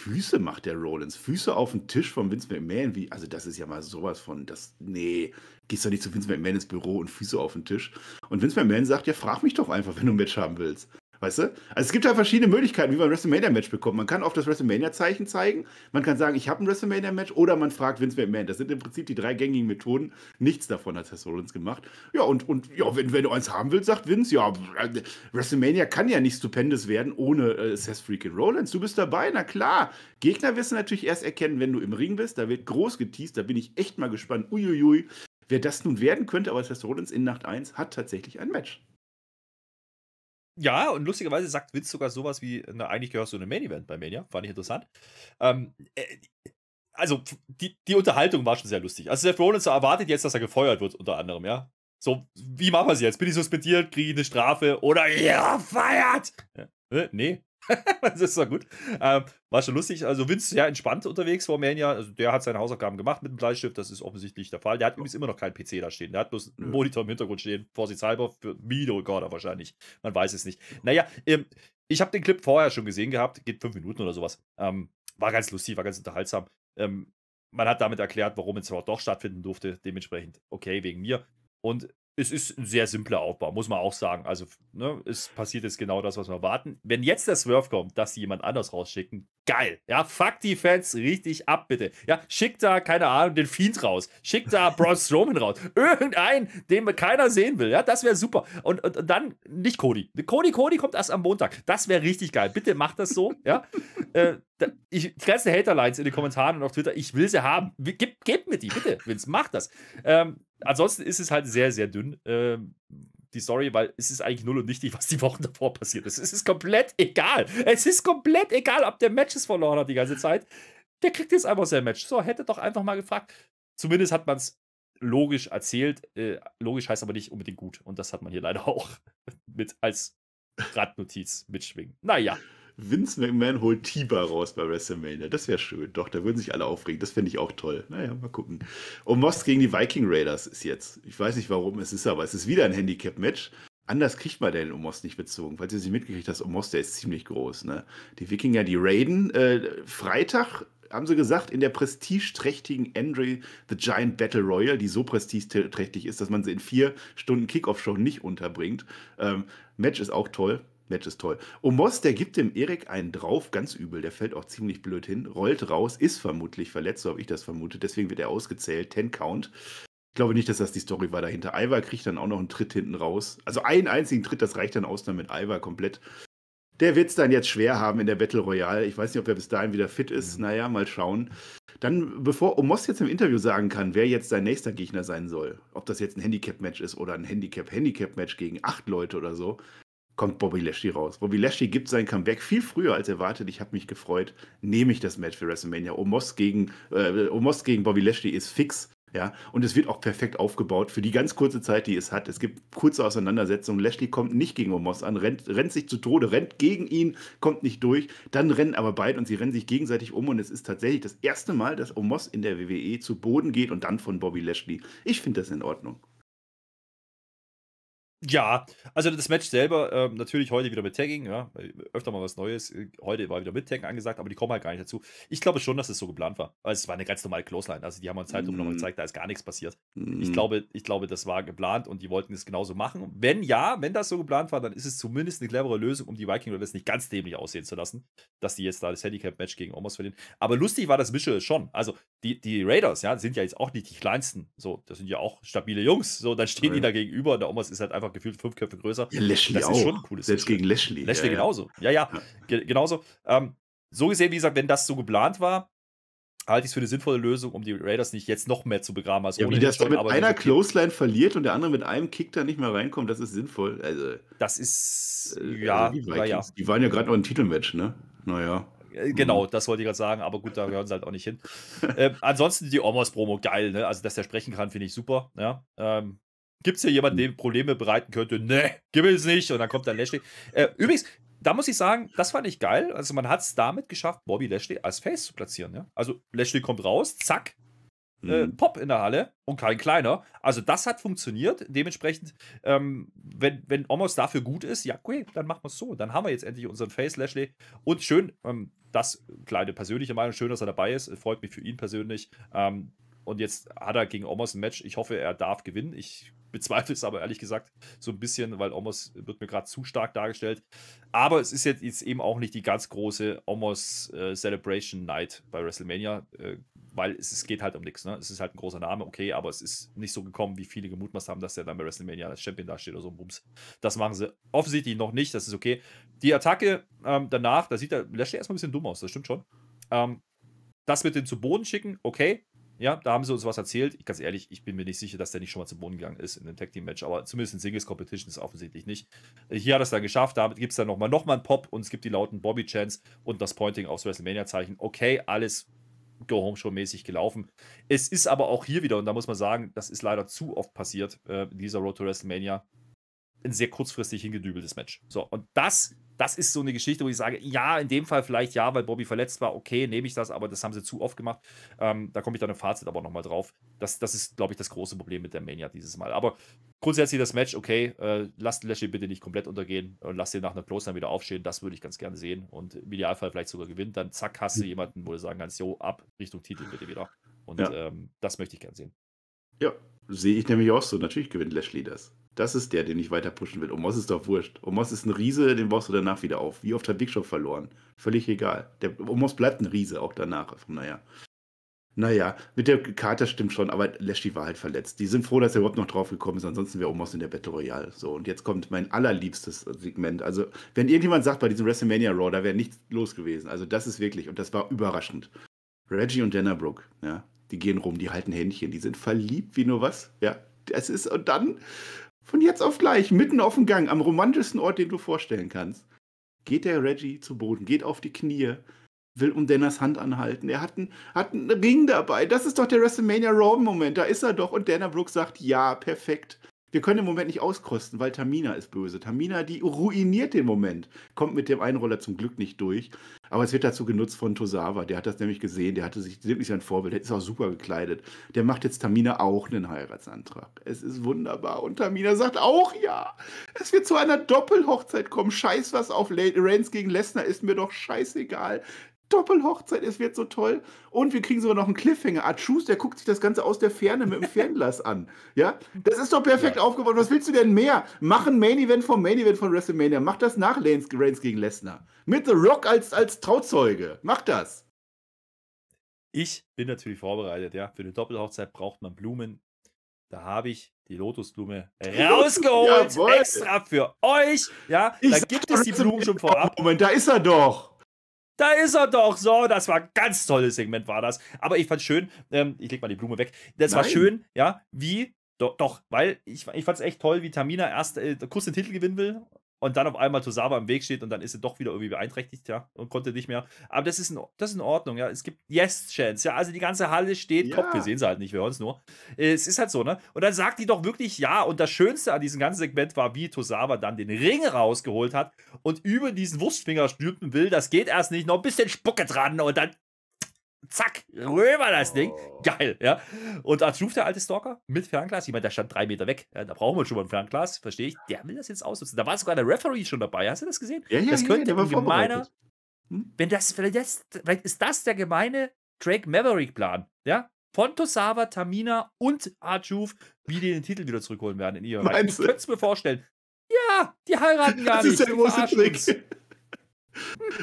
Füße macht der Rollins. Füße auf den Tisch von Vince McMahon. Wie, also, das ist ja mal sowas von, das, nee, gehst doch nicht zu Vince McMahon ins Büro und Füße auf den Tisch. Und Vince McMahon sagt, ja, frag mich doch einfach, wenn du ein Match haben willst. Weißt du? Also es gibt ja halt verschiedene Möglichkeiten, wie man ein WrestleMania-Match bekommt. Man kann auf das WrestleMania-Zeichen zeigen, man kann sagen, ich habe ein WrestleMania-Match oder man fragt Vince McMahon. Das sind im Prinzip die drei gängigen Methoden. Nichts davon hat Seth Rollins gemacht. Ja, und, und ja, wenn, wenn du eins haben willst, sagt Vince, ja, WrestleMania kann ja nicht stupendes werden ohne äh, Seth freaking Rollins. Du bist dabei, na klar. Gegner wirst du natürlich erst erkennen, wenn du im Ring bist. Da wird groß geteased, da bin ich echt mal gespannt. Uiuiui. Wer das nun werden könnte, aber Seth Rollins in Nacht 1 hat tatsächlich ein Match. Ja, und lustigerweise sagt Vince sogar sowas wie, na, eigentlich gehörst du in ein Main Event bei Mania, fand ich interessant. Ähm, äh, also, die, die Unterhaltung war schon sehr lustig. Also, Seth Rollins erwartet jetzt, dass er gefeuert wird, unter anderem, ja. So, wie machen wir es jetzt? Bin ich suspendiert? Kriege ich eine Strafe? Oder, ja, feiert! Ja. Ne, nee, das ist doch gut. Ähm, war schon lustig. Also Vince sehr entspannt unterwegs, vor Mania. Also der hat seine Hausaufgaben gemacht mit dem Bleistift. Das ist offensichtlich der Fall. Der hat übrigens immer noch keinen PC da stehen. Der hat bloß einen Monitor im Hintergrund stehen. Vorsichtshalber für Videorekorder wahrscheinlich. Man weiß es nicht. Naja, ähm, ich habe den Clip vorher schon gesehen gehabt. Geht fünf Minuten oder sowas. Ähm, war ganz lustig, war ganz unterhaltsam. Ähm, man hat damit erklärt, warum es zwar doch stattfinden durfte. Dementsprechend, okay, wegen mir. Und es ist ein sehr simpler Aufbau, muss man auch sagen. Also, ne, es passiert jetzt genau das, was wir erwarten. Wenn jetzt der Swerve kommt, dass sie jemand anders rausschicken, geil. Ja, fuck die Fans richtig ab, bitte. Ja, schickt da, keine Ahnung, den Fiend raus. Schick da Braun Strowman raus. Irgendeinen, den keiner sehen will. Ja, das wäre super. Und, und, und, dann nicht Cody. Cody, Cody kommt erst am Montag. Das wäre richtig geil. Bitte macht das so. ja, äh, ich, die Haterlines in den Kommentaren und auf Twitter, ich will sie haben. Gib, gebt mir die, bitte, Vince, macht das. Ähm, ansonsten ist es halt sehr, sehr dünn. Ähm, die Story, weil es ist eigentlich null und nichtig, was die Wochen davor passiert ist. Es ist komplett egal. Es ist komplett egal, ob der Matches verloren hat die ganze Zeit. Der kriegt jetzt einfach sein Match. So, hätte doch einfach mal gefragt. Zumindest hat man es logisch erzählt. Äh, logisch heißt aber nicht unbedingt gut. Und das hat man hier leider auch mit als Radnotiz mitschwingen. Naja. Vince McMahon holt Tiba raus bei WrestleMania. Das wäre schön. Doch, da würden sich alle aufregen. Das fände ich auch toll. Naja, mal gucken. Omos gegen die Viking Raiders ist jetzt. Ich weiß nicht, warum es ist, aber es ist wieder ein Handicap-Match. Anders kriegt man den Omos nicht bezogen. Falls ihr es nicht mitgekriegt habt, Omos, der ist ziemlich groß. Ne? Die Wikinger, die raiden. Äh, Freitag haben sie gesagt, in der prestigeträchtigen Andre the Giant Battle Royal, die so prestigeträchtig ist, dass man sie in vier Stunden Kickoff-Show nicht unterbringt. Ähm, Match ist auch toll. Match ist toll. Omos, der gibt dem Erik einen drauf, ganz übel. Der fällt auch ziemlich blöd hin, rollt raus, ist vermutlich verletzt, so habe ich das vermutet. Deswegen wird er ausgezählt, Ten Count. Ich glaube nicht, dass das die Story war dahinter. Ivar kriegt dann auch noch einen Tritt hinten raus. Also einen einzigen Tritt, das reicht dann aus damit mit Ivar komplett. Der wird es dann jetzt schwer haben in der Battle Royale. Ich weiß nicht, ob er bis dahin wieder fit ist. Mhm. Naja, mal schauen. Dann, bevor Omos jetzt im Interview sagen kann, wer jetzt sein nächster Gegner sein soll, ob das jetzt ein Handicap-Match ist oder ein Handicap-Handicap-Match gegen acht Leute oder so, kommt Bobby Lashley raus. Bobby Lashley gibt sein Comeback viel früher als erwartet. Ich habe mich gefreut. Nehme ich das Match für WrestleMania. Omos gegen, äh, Omos gegen Bobby Lashley ist fix. Ja, und es wird auch perfekt aufgebaut für die ganz kurze Zeit, die es hat. Es gibt kurze Auseinandersetzungen. Lashley kommt nicht gegen Omos an, rennt, rennt sich zu Tode, rennt gegen ihn, kommt nicht durch. Dann rennen aber beide und sie rennen sich gegenseitig um. Und es ist tatsächlich das erste Mal, dass Omos in der WWE zu Boden geht und dann von Bobby Lashley. Ich finde das in Ordnung. Ja, also das Match selber, ähm, natürlich heute wieder mit Tagging, ja, öfter mal was Neues. Äh, heute war wieder mit Tagging angesagt, aber die kommen halt gar nicht dazu. Ich glaube schon, dass es das so geplant war. Also es war eine ganz normale Clothesline. Also die haben uns Zeitung halt mm. nochmal mhm. gezeigt, da ist gar nichts passiert. Mm. Ich, mhm. glaube, ich glaube, das war geplant und die wollten es genauso machen. Wenn ja, wenn das so geplant war, dann ist es zumindest eine clevere Lösung, um die Viking Raiders nicht ganz dämlich aussehen zu lassen, dass die jetzt da das Handicap-Match gegen Omos verlieren. Aber lustig war das Mischel schon. Also die, die Raiders, ja, sind ja jetzt auch nicht die kleinsten. So, das sind ja auch stabile Jungs. So, dann stehen ja. die da gegenüber und der Omos ist halt einfach einfach gefühlt fünf Köpfe größer. Ja, Lashley das auch. ist schon Selbst Spiel. gegen Lashley. Lashley ja, genauso. Ja, ja, ja. Ge genauso. Ähm, so gesehen, wie gesagt, wenn das so geplant war, halte ich es für eine sinnvolle Lösung, um die Raiders nicht jetzt noch mehr zu begraben. Als ja, wie das schon, mit einer Clothesline verliert und der andere mit einem Kick da nicht mehr reinkommt, das ist sinnvoll. Also, das ist, äh, ja, also die, Vikings, ja, die waren ja gerade noch ein Titelmatch, ne? Naja. Äh, genau, das wollte ich gerade sagen, aber gut, da gehören sie halt auch nicht hin. ähm, ansonsten die Omos-Promo, geil, ne? Also, dass der sprechen kann, finde ich super. Ja? Ähm, Gibt es hier jemanden, hm. der Probleme bereiten könnte? Nee, gibt es nicht. Und dann kommt dann Lashley. Äh, übrigens, da muss ich sagen, das fand ich geil. Also, man hat es damit geschafft, Bobby Lashley als Face zu platzieren. Ja? Also, Lashley kommt raus, zack, Mhm. Pop in der Halle und kein kleiner. Also das hat funktioniert. Dementsprechend, ähm, wenn, wenn Omos dafür gut ist, ja, okay, dann machen wir es so. Dann haben wir jetzt endlich unseren Face Lashley. Und schön, ähm, das kleine persönliche Meinung, schön, dass er dabei ist. Freut mich für ihn persönlich. Ähm, und jetzt hat er gegen Omos ein Match. Ich hoffe, er darf gewinnen. Ich bezweifle es aber ehrlich gesagt so ein bisschen, weil Omos wird mir gerade zu stark dargestellt. Aber es ist jetzt, jetzt eben auch nicht die ganz große Omos äh, Celebration Night bei WrestleMania, äh, weil es, es, geht halt um nichts. Ne? Es ist halt ein großer Name, okay, aber es ist nicht so gekommen, wie viele gemutmaßt haben, dass der dann bei WrestleMania als Champion dasteht oder so ein Bums. Das machen sie offensichtlich noch nicht, das ist okay. Die Attacke ähm, danach, da sieht der Lashley erstmal ein bisschen dumm aus, das stimmt schon. Ähm, das mit dem zu Boden schicken, okay, ja, da haben sie uns was erzählt. Ich, ganz ehrlich, ich bin mir nicht sicher, dass der nicht schon mal zum Boden gegangen ist in einem Tag Team Match. Aber zumindest in Singles Competition ist offensichtlich nicht. Äh, hier hat er es dann geschafft. Damit gibt es dann nochmal noch mal einen Pop und es gibt die lauten Bobby Chance und das Pointing aufs WrestleMania-Zeichen. Okay, alles Go Home Show mäßig gelaufen. Es ist aber auch hier wieder, und da muss man sagen, das ist leider zu oft passiert, äh, dieser Road to WrestleMania, ein sehr kurzfristig hingedübeltes Match. So, und das das ist so eine Geschichte, wo ich sage, ja, in dem Fall vielleicht ja, weil Bobby verletzt war, okay, nehme ich das, aber das haben sie zu oft gemacht. Ähm, da komme ich dann im Fazit aber nochmal drauf. Das, das ist, glaube ich, das große Problem mit der Mania dieses Mal. Aber grundsätzlich das Match, okay, äh, lasst Lashley bitte nicht komplett untergehen und lasst ihn nach einer Close wieder aufstehen, das würde ich ganz gerne sehen und im Idealfall vielleicht sogar gewinnen. Dann zack, hast du hm. jemanden, wo du sagen kannst, jo, ab Richtung Titel bitte wieder. Und ja. ähm, das möchte ich gerne sehen. Ja, sehe ich nämlich auch so. Natürlich gewinnt Lashley das. Das ist der, den ich weiter pushen will. Omos ist doch wurscht. Omos ist ein Riese, den baust du danach wieder auf. Wie oft hat Big Show verloren? Völlig egal. Der Omos bleibt ein Riese, auch danach. naja. Naja, mit der Karte stimmt schon, aber Lashley war halt verletzt. Die sind froh, dass er überhaupt noch drauf gekommen ist, ansonsten wäre Omos in der Battle Royale. So, und jetzt kommt mein allerliebstes Segment. Also, wenn irgendjemand sagt, bei diesem WrestleMania Raw, da wäre nichts los gewesen. Also, das ist wirklich, und das war überraschend. Reggie und Dana Brooke, ja, die gehen rum, die halten Händchen, die sind verliebt wie nur was. Ja, es ist und dann von jetzt auf gleich, mitten auf dem Gang, am romantischsten Ort, den du vorstellen kannst, geht der Reggie zu Boden, geht auf die Knie, will um Danners Hand anhalten. Er hat einen, hat einen Ring dabei. Das ist doch der WrestleMania Raw-Moment. Da ist er doch. Und Dana Brooks sagt, ja, perfekt. Wir können den Moment nicht auskosten, weil Tamina ist böse. Tamina, die ruiniert den Moment. Kommt mit dem Einroller zum Glück nicht durch. Aber es wird dazu genutzt von Tosawa. Der hat das nämlich gesehen. Der hatte sich wirklich sein Vorbild. Der ist auch super gekleidet. Der macht jetzt Tamina auch einen Heiratsantrag. Es ist wunderbar. Und Tamina sagt auch ja. Es wird zu einer Doppelhochzeit kommen. Scheiß was auf Reigns gegen Lesnar. Ist mir doch scheißegal. Doppelhochzeit, es wird so toll. Und wir kriegen sogar noch einen Cliffhanger. Achus, der guckt sich das Ganze aus der Ferne mit dem Fernglas an. Ja, das ist doch perfekt ja. aufgebaut. Was willst du denn mehr? Mach ein Main Event vom Main Event von WrestleMania. Mach das nach Reigns gegen Lesnar. Mit The Rock als, als Trauzeuge. Mach das. Ich bin natürlich vorbereitet, ja. Für eine Doppelhochzeit braucht man Blumen. Da habe ich die Lotusblume rausgeholt. Jawohl. Extra für euch. Ja, ich da gibt es die Blumen schon vorab. Moment, da ist er doch. Da ist er doch. So, das war ein ganz tolles Segment, war das. Aber ich fand schön, ähm, ich leg mal die Blume weg. Das Nein. war schön, ja, wie. Doch, doch weil ich, ich fand es echt toll, wie Tamina erst äh, kurz den Titel gewinnen will und dann auf einmal Tosawa im Weg steht und dann ist er doch wieder irgendwie beeinträchtigt, ja, und konnte nicht mehr. Aber das ist in, das ist in Ordnung, ja. Es gibt Yes-Chance, ja. Also die ganze Halle steht ja. Kopf. Wir sehen sie halt nicht, wir hören es nur. Es ist halt so, ne? Und dann sagt die doch wirklich ja. Und das Schönste an diesem ganzen Segment war, wie Tosawa dann den Ring rausgeholt hat und über diesen Wurstfinger stülpen will. Das geht erst nicht, noch ein bisschen Spucke dran und dann Zack, rüber das Ding. Oh. Geil, ja. Und als ruft der alte Stalker mit Fernglas. Ich meine, der stand drei Meter weg. Ja, da brauchen wir schon mal ein Fernglas, verstehe ich. Der will das jetzt ausnutzen. Da war sogar der Referee schon dabei. Hast du das gesehen? Ja, ja, das könnte ja, der gemeiner. Hm? Wenn das vielleicht, das, vielleicht ist das der gemeine Drake Maverick-Plan. Ja, von Tosawa, Tamina und Arjuf, wie die den Titel wieder zurückholen werden in ihrer Reihe. Ich könnte es mir vorstellen. Ja, die heiraten gar das nicht. Das ist der große Trick.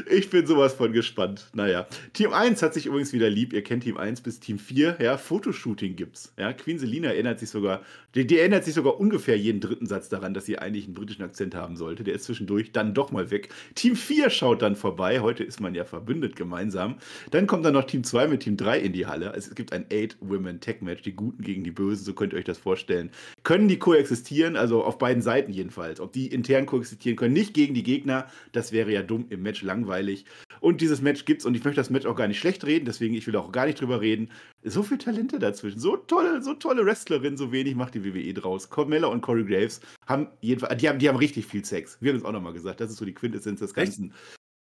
Ich bin sowas von gespannt. Naja. Team 1 hat sich übrigens wieder lieb. Ihr kennt Team 1 bis Team 4. Ja, Fotoshooting gibt's. Ja, Queen Selina erinnert sich sogar, die, die, erinnert sich sogar ungefähr jeden dritten Satz daran, dass sie eigentlich einen britischen Akzent haben sollte. Der ist zwischendurch dann doch mal weg. Team 4 schaut dann vorbei. Heute ist man ja verbündet gemeinsam. Dann kommt dann noch Team 2 mit Team 3 in die Halle. Also es gibt ein Eight Women Tech Match. Die Guten gegen die Bösen. So könnt ihr euch das vorstellen. Können die koexistieren? Also auf beiden Seiten jedenfalls. Ob die intern koexistieren können, nicht gegen die Gegner. Das wäre ja dumm im Match langweilig. Und dieses Match gibt's und ich möchte das Match auch gar nicht schlecht reden, deswegen ich will auch gar nicht drüber reden. So viel Talente dazwischen, so tolle, so tolle Wrestlerinnen, so wenig macht die WWE draus. Carmella und Corey Graves haben jedenfalls, die haben, die haben richtig viel Sex. Wir haben es auch nochmal gesagt, das ist so die Quintessenz des Ganzen. Echt?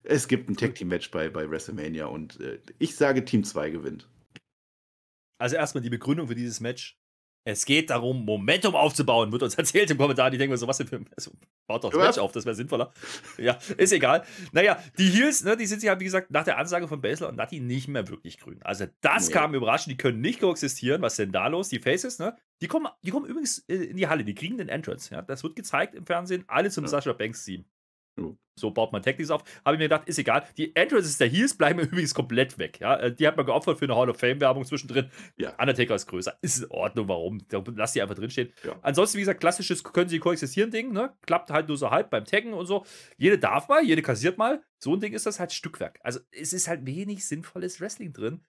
Es gibt ein Tag Team Match bei, bei WrestleMania und äh, ich sage Team 2 gewinnt. Also erstmal die Begründung für dieses Match es geht darum, Momentum aufzubauen, wird uns erzählt im Kommentar. Die denken mir so, was denn für ein also, Baut doch das Match auf, das wäre sinnvoller. ja, ist egal. Naja, die Heels, ne, die sind sich halt, wie gesagt, nach der Ansage von Basler und Nati nicht mehr wirklich grün. Also, das nee. kam überraschend. Die können nicht koexistieren. Was ist denn da los? Die Faces, ne? Die kommen, die kommen übrigens äh, in die Halle. Die kriegen den Entrance. Ja? Das wird gezeigt im Fernsehen. Alle zum ja. Sascha Banks-Team. So baut man Tactics auf. Habe ich mir gedacht, ist egal. Die Entrances der Heels bleiben übrigens komplett weg. Ja? Äh, die hat man geopfert für eine Hall of Fame-Werbung zwischendrin. Ja. Undertaker ist größer. Ist in Ordnung, warum? Lass die einfach drinstehen. Ja. Ansonsten, wie gesagt, klassisches können sie koexistieren Ding. Ne? Klappt halt nur so halb beim Taggen und so. Jede darf mal, jede kassiert mal. So ein Ding ist das halt Stückwerk. Also es ist halt wenig sinnvolles Wrestling drin.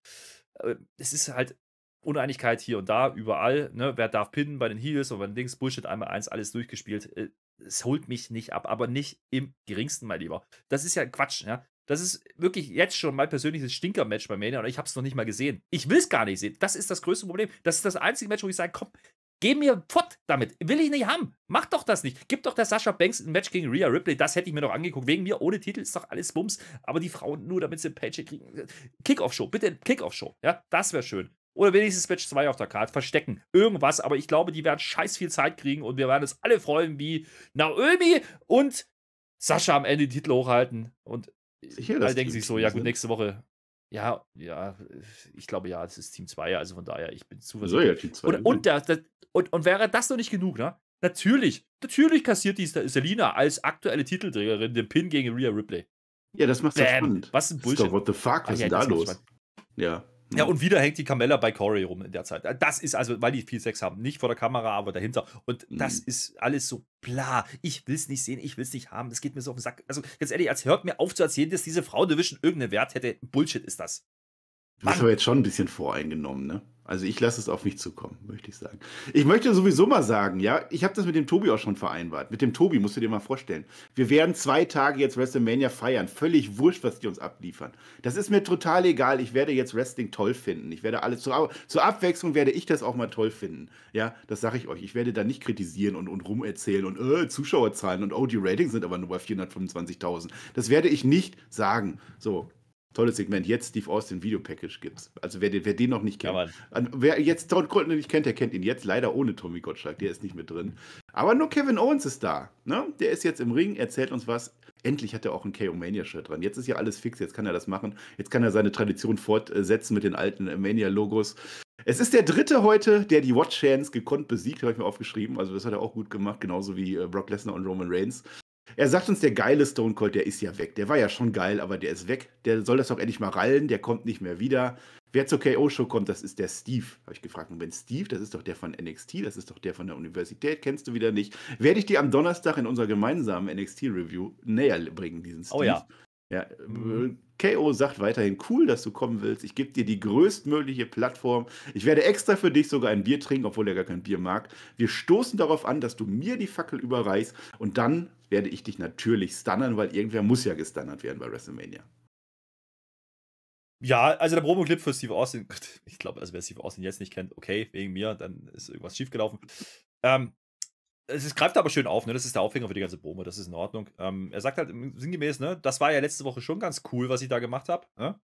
Äh, es ist halt Uneinigkeit hier und da, überall. Ne? Wer darf pinnen bei den Heels und bei den Dings? Bullshit einmal eins, alles durchgespielt. Äh, es holt mich nicht ab, aber nicht im geringsten, mein Lieber. Das ist ja Quatsch, ja. Das ist wirklich jetzt schon mein persönliches Stinker-Match bei Mania und ich habe es noch nicht mal gesehen. Ich will es gar nicht sehen. Das ist das größte Problem. Das ist das einzige Match, wo ich sage, komm, geh mir fort damit. Will ich nicht haben. Mach doch das nicht. Gib doch der Sascha Banks ein Match gegen Rhea Ripley. Das hätte ich mir noch angeguckt. Wegen mir ohne Titel ist doch alles Bums. Aber die Frauen nur, damit sie ein Paycheck kriegen. Kickoff-Show. Bitte Kickoff-Show. Ja, das wäre schön oder wenigstens Match 2 auf der Karte verstecken. Irgendwas, aber ich glaube, die werden scheiß viel Zeit kriegen und wir werden uns alle freuen, wie Naomi und Sascha am Ende den Titel hochhalten. Und Sicher, alle denken sich so, ja gut, nächste Woche. Ja, ja, ich glaube ja, es ist Team 2, also von daher, ich bin zuversichtlich. So, ja, und, und, das, das, und, und wäre das noch nicht genug, ne? Natürlich, natürlich kassiert die Selina als aktuelle Titelträgerin den Pin gegen Rhea Ripley. Ja, das macht das spannend. Was ist ein Bullshit. Doch, what the fuck, ah was Ach, ja, ist denn da los? Spannend. Ja. Ja, mhm. und wieder hängt die Camella bei Corey rum in der Zeit. Äh, das ist also, weil die viel Sex haben. Nicht vor der Kamera, aber dahinter. Und das mhm. ist alles so bla. Ich will es nicht sehen, ich will es nicht haben. Das geht mir so auf den Sack. Also, ganz ehrlich, als hört mir auf zu erzählen, dass diese Frau Division irgendeinen Wert hätte. Bullshit ist das. Du Ist aber jetzt schon ein bisschen voreingenommen, ne? Also ich lasse es auf mich zukommen, möchte ich sagen. Ich möchte sowieso mal sagen, ja, ich habe das mit dem Tobi auch schon vereinbart. Mit dem Tobi musst du dir mal vorstellen. Wir werden zwei Tage jetzt WrestleMania feiern. Völlig wurscht, was die uns abliefern. Das ist mir total egal. Ich werde jetzt Wrestling toll finden. Ich werde alles zur, zur Abwechslung werde ich das auch mal toll finden. Ja, das sage ich euch. Ich werde da nicht kritisieren und, und rumerzählen und äh, Zuschauerzahlen und oh, die Ratings sind aber nur bei 425.000. Das werde ich nicht sagen. So, tolles Segment. Jetzt Steve Austin Video Package gibt's. Also wer den, wer den noch nicht kennt, ja, wer jetzt Todd Golden nicht kennt, der kennt ihn jetzt leider ohne Tommy Gottschalk. Der ist nicht mit drin. Aber nur Kevin Owens ist da. Ne? Der ist jetzt im Ring, erzählt uns was. Endlich hat er auch ein KO Mania Shirt dran. Jetzt ist ja alles fix. Jetzt kann er das machen. Jetzt kann er seine Tradition fortsetzen mit den alten Mania Logos. Es ist der dritte heute, der die Watch Hands gekonnt besiegt, habe ich mir aufgeschrieben. Also das hat er auch gut gemacht, genauso wie äh, Brock Lesnar und Roman Reigns. Er sagt uns, der geile Stone Cold, der ist ja weg. Der war ja schon geil, aber der ist weg. Der soll das doch endlich mal rallen, der kommt nicht mehr wieder. Wer zur KO-Show kommt, das ist der Steve. Habe ich gefragt. Und wenn Steve, das ist doch der von NXT, das ist doch der von der Universität, kennst du wieder nicht. Werde ich dir am Donnerstag in unserer gemeinsamen NXT-Review näher bringen, diesen Steve. Oh ja. Ja, mhm. Äh, KO sagt weiterhin, cool, dass du kommen willst. Ich gebe dir die größtmögliche Plattform. Ich werde extra für dich sogar ein Bier trinken, obwohl er gar kein Bier mag. Wir stoßen darauf an, dass du mir die Fackel überreichst und dann werde ich dich natürlich stunnern, weil irgendwer muss ja gestunnert werden bei WrestleMania. Ja, also der Promo-Clip für Steve Austin, ich glaube, also wer Steve Austin jetzt nicht kennt, okay, wegen mir, dann ist irgendwas schiefgelaufen. Ähm, es greift aber schön auf, ne? Das ist der Aufhänger für die ganze Bome, das ist in Ordnung. Ähm, er sagt halt sinngemäß, ne, das war ja letzte Woche schon ganz cool, was ich da gemacht habe. Ne?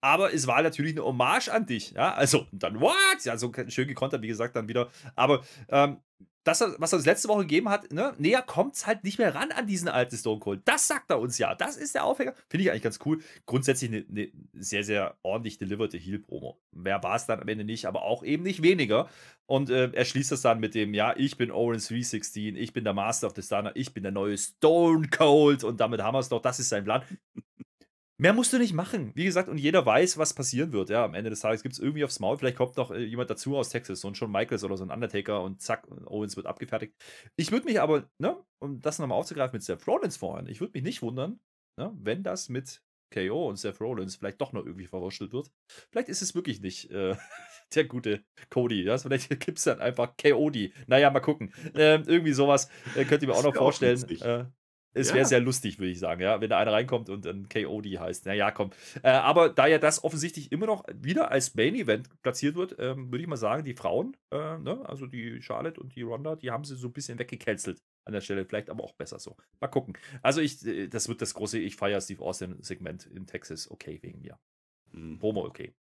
Aber es war natürlich eine Hommage an dich, ja. Also, dann what? Ja, so schön gekontert, wie gesagt, dann wieder. Aber ähm, das, was er uns letzte Woche gegeben hat, ne, näher kommt es halt nicht mehr ran an diesen alten Stone Cold. Das sagt er uns ja. Das ist der Aufhänger. Finde ich eigentlich ganz cool. Grundsätzlich eine ne sehr, sehr ordentlich deliverte Heal-Promo. Mehr war es dann am Ende nicht, aber auch eben nicht weniger. Und äh, er schließt das dann mit dem, ja, ich bin Owen 316, ich bin der Master of the Stunner, ich bin der neue Stone Cold und damit haben wir es doch. Das ist sein Plan. Mehr musst du nicht machen. Wie gesagt, und jeder weiß, was passieren wird. Ja, am Ende des Tages gibt es irgendwie aufs Maul. Vielleicht kommt noch äh, jemand dazu aus Texas, so ein Shawn Michaels oder so ein Undertaker und zack, Owens wird abgefertigt. Ich würde mich aber, ne, um das nochmal aufzugreifen mit Seth Rollins vorhin, ich würde mich nicht wundern, ne, wenn das mit KO und Seth Rollins vielleicht doch noch irgendwie verwurschtelt wird. Vielleicht ist es wirklich nicht äh, der gute Cody. Ja? Also vielleicht gibt es dann einfach ko KOD. Naja, mal gucken. Ähm, irgendwie sowas äh, könnt ihr mir auch noch vorstellen. Äh, es wäre sehr lustig, würde ich sagen, ja, wenn da einer reinkommt und dann KOD heißt. Naja, komm. Äh, aber da ja das offensichtlich immer noch wieder als Main Event platziert wird, ähm, würde ich mal sagen, die Frauen, äh, ne? also die Charlotte und die Ronda, die haben sie so ein bisschen weggecancelt an der Stelle. Vielleicht aber auch besser so. Mal gucken. Also, ich, äh, das wird das große Ich feiere Steve Austin-Segment in Texas. Okay, wegen mir. Mhm. Promo, okay.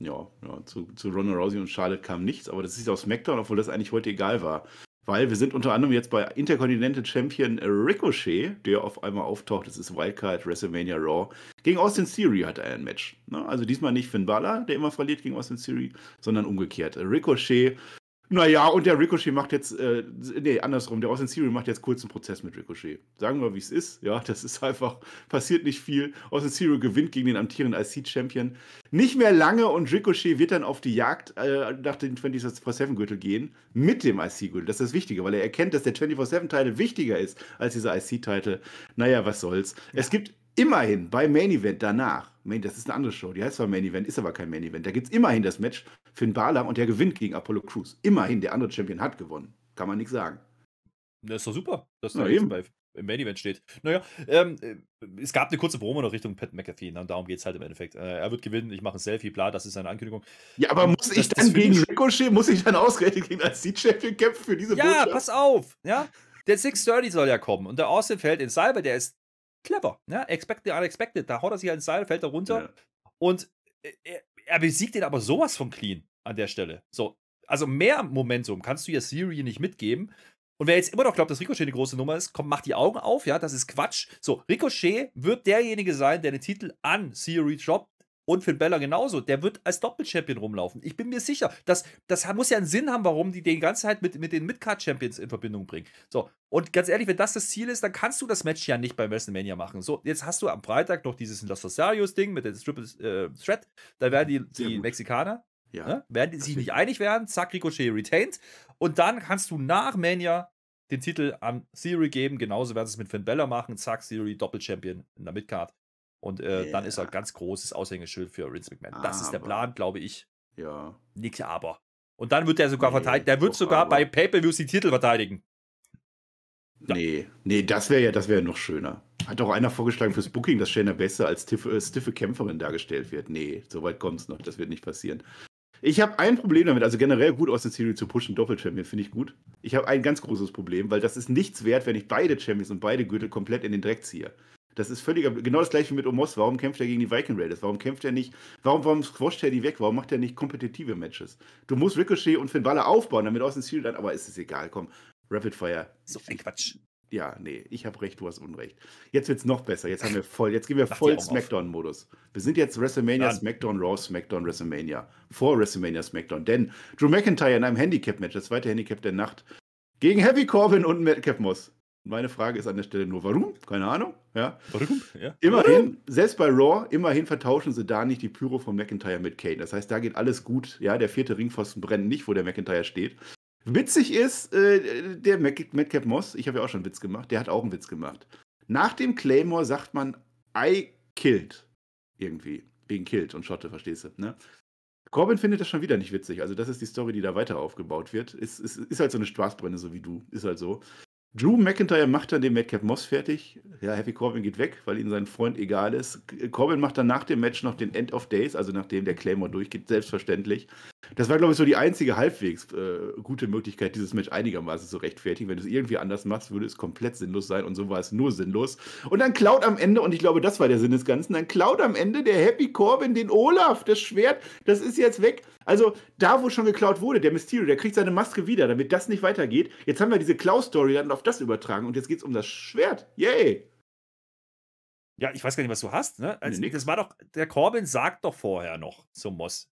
Ja, ja zu, zu Ronda Rousey und Charlotte kam nichts, aber das ist aus SmackDown, obwohl das eigentlich heute egal war weil wir sind unter anderem jetzt bei Intercontinental Champion Ricochet, der auf einmal auftaucht. Das ist Wildcard WrestleMania Raw. Gegen Austin Theory hat er ein Match. Ne? Also diesmal nicht Finn Balor, der immer verliert gegen Austin Theory, sondern umgekehrt. Ricochet naja, und der Ricochet macht jetzt, äh, nee, andersrum, der Austin Theory macht jetzt kurzen Prozess mit Ricochet. Sagen wir, wie es ist. Ja, das ist einfach, passiert nicht viel. Austin Theory gewinnt gegen den amtierenden IC-Champion. Nicht mehr lange und Ricochet wird dann auf die Jagd äh, nach dem 24-7-Gürtel gehen mit dem IC-Gürtel. Das ist das Wichtige, weil er erkennt, dass der 24-7-Titel wichtiger ist als dieser IC-Titel. Naja, was soll's. Es gibt immerhin beim Main Event danach Main, das ist eine andere Show. Die heißt zwar Main Event, ist aber kein Main Event. Da gibt es immerhin das Match für den Balor und der gewinnt gegen Apollo Crews. Immerhin, der andere Champion hat gewonnen. Kann man nichts sagen. Das ist doch super, dass da eben bei, im Main Event steht. Naja, ähm, äh, es gab eine kurze Promo noch Richtung Pat McAfee. Ne, und darum geht es halt im Endeffekt. Äh, er wird gewinnen, ich mache ein Selfie, bla, das ist seine Ankündigung. Ja, aber ähm, muss das, ich dann gegen Ricochet, muss ich dann ausgerechnet gegen als Seed-Champion kämpfen für diese Ja, pass auf! Ja, der 630 soll ja kommen und der Austin fällt in Cyber, der ist clever. Ne? Expect the unexpected. Da haut er sich halt ins Seil, fällt er runter. Ja. Und äh, er, er, besiegt ihn aber sowas von clean an der Stelle. So, also mehr Momentum kannst du ja Siri nicht mitgeben. Und wer jetzt immer noch glaubt, dass Ricochet eine große Nummer ist, komm, mach die Augen auf, ja, das ist Quatsch. So, Ricochet wird derjenige sein, der den Titel an Siri droppt und Finn Beller genauso. Der wird als Doppelchampion rumlaufen. Ich bin mir sicher. Das, das muss ja einen Sinn haben, warum die den ganze Zeit mit, mit den Midcard-Champions in Verbindung bringen. So. Und ganz ehrlich, wenn das das Ziel ist, dann kannst du das Match ja nicht bei WrestleMania machen. So, jetzt hast du am Freitag noch dieses Los Rosarios-Ding mit dem Triple äh, Threat. Da werden die, die Mexikaner, ja, ne, werden die sich nicht einig werden. Zack, Ricochet retained. Und dann kannst du nach Mania den Titel an Theory geben. Genauso werden sie es mit Finn Beller machen. Zack, Theory, Doppelchampion in der Midcard. Und äh, ja. dann ist er ein ganz großes Aushängeschild für Vince McMahon. Ah, das ist der Plan, glaube ich. Ja. Nix aber. Und dann wird er sogar nee, verteidigt. Der wird sogar aber. bei Pay-Per-Views die Titel verteidigen. Ja. Nee, nee, das wäre ja, das wäre noch schöner. Hat auch einer vorgeschlagen fürs Booking, dass Shayna besser als tiff, äh, stiffe Kämpferin dargestellt wird. Nee, so weit es noch. Das wird nicht passieren. Ich habe ein Problem damit, also generell gut aus der Serie zu pushen, Doppel-Champion finde ich gut. Ich habe ein ganz großes Problem, weil das ist nichts wert, wenn ich beide Champions und beide Gürtel komplett in den Dreck ziehe. Das ist völliger, genau das gleiche wie mit Omos. Warum kämpft er gegen die Viking Raiders? Warum kämpft er nicht, warum, warum squasht er die weg? Warum macht er nicht kompetitive Matches? Du musst Ricochet und Finn Balor aufbauen, damit aus dem Ziel dann, aber ist es egal, komm. Rapid Fire. So ein Quatsch. Ja, nee, ich habe recht, du hast Unrecht. Jetzt wird's noch besser. Jetzt haben wir voll, jetzt gehen wir voll Smackdown-Modus. Wir sind jetzt WrestleMania, Dann. Smackdown, Raw, Smackdown, WrestleMania. Vor WrestleMania, Smackdown. Denn Drew McIntyre in einem Handicap-Match, das zweite Handicap der Nacht, gegen Heavy Corbin und Madcap Moss meine Frage ist an der Stelle nur, warum? Keine Ahnung. Ja. Warum? Ja. Immerhin, selbst bei Raw, immerhin vertauschen sie da nicht die Pyro von McIntyre mit Kane. Das heißt, da geht alles gut. Ja, der vierte Ringpfosten brennt nicht, wo der McIntyre steht. Witzig ist, äh, der Madcap Moss, ich habe ja auch schon einen Witz gemacht, der hat auch einen Witz gemacht. Nach dem Claymore sagt man, I killed. Irgendwie. Wegen killed und Schotte, verstehst du, ne? Corbin findet das schon wieder nicht witzig. Also, das ist die Story, die da weiter aufgebaut wird. Ist, ist, ist halt so eine Spaßbrenne, so wie du. Ist halt so. Drew McIntyre macht dann den Madcap Moss fertig. Ja, Happy Corbin geht weg, weil ihm sein Freund egal ist. Äh, Corbin macht dann nach dem Match noch den End of Days, also nachdem der Claymore durchgeht, selbstverständlich. Das war, glaube ich, so die einzige halbwegs äh, gute Möglichkeit, dieses Match einigermaßen zu rechtfertigen. Wenn du es irgendwie anders machst, würde es komplett sinnlos sein und so war es nur sinnlos. Und dann klaut am Ende, und ich glaube, das war der Sinn des Ganzen, dann klaut am Ende der Happy Corbin den Olaf, das Schwert, das ist jetzt weg. Also da, wo schon geklaut wurde, der Mysterio, der kriegt seine Maske wieder, damit das nicht weitergeht. Jetzt haben wir diese Klaus-Story dann auf das übertragen und jetzt geht es um das Schwert. Yay! Ja, ich weiß gar nicht, was du hast. Ne? Also, ne, nee, das war doch, der Corbin sagt doch vorher noch zum Moss,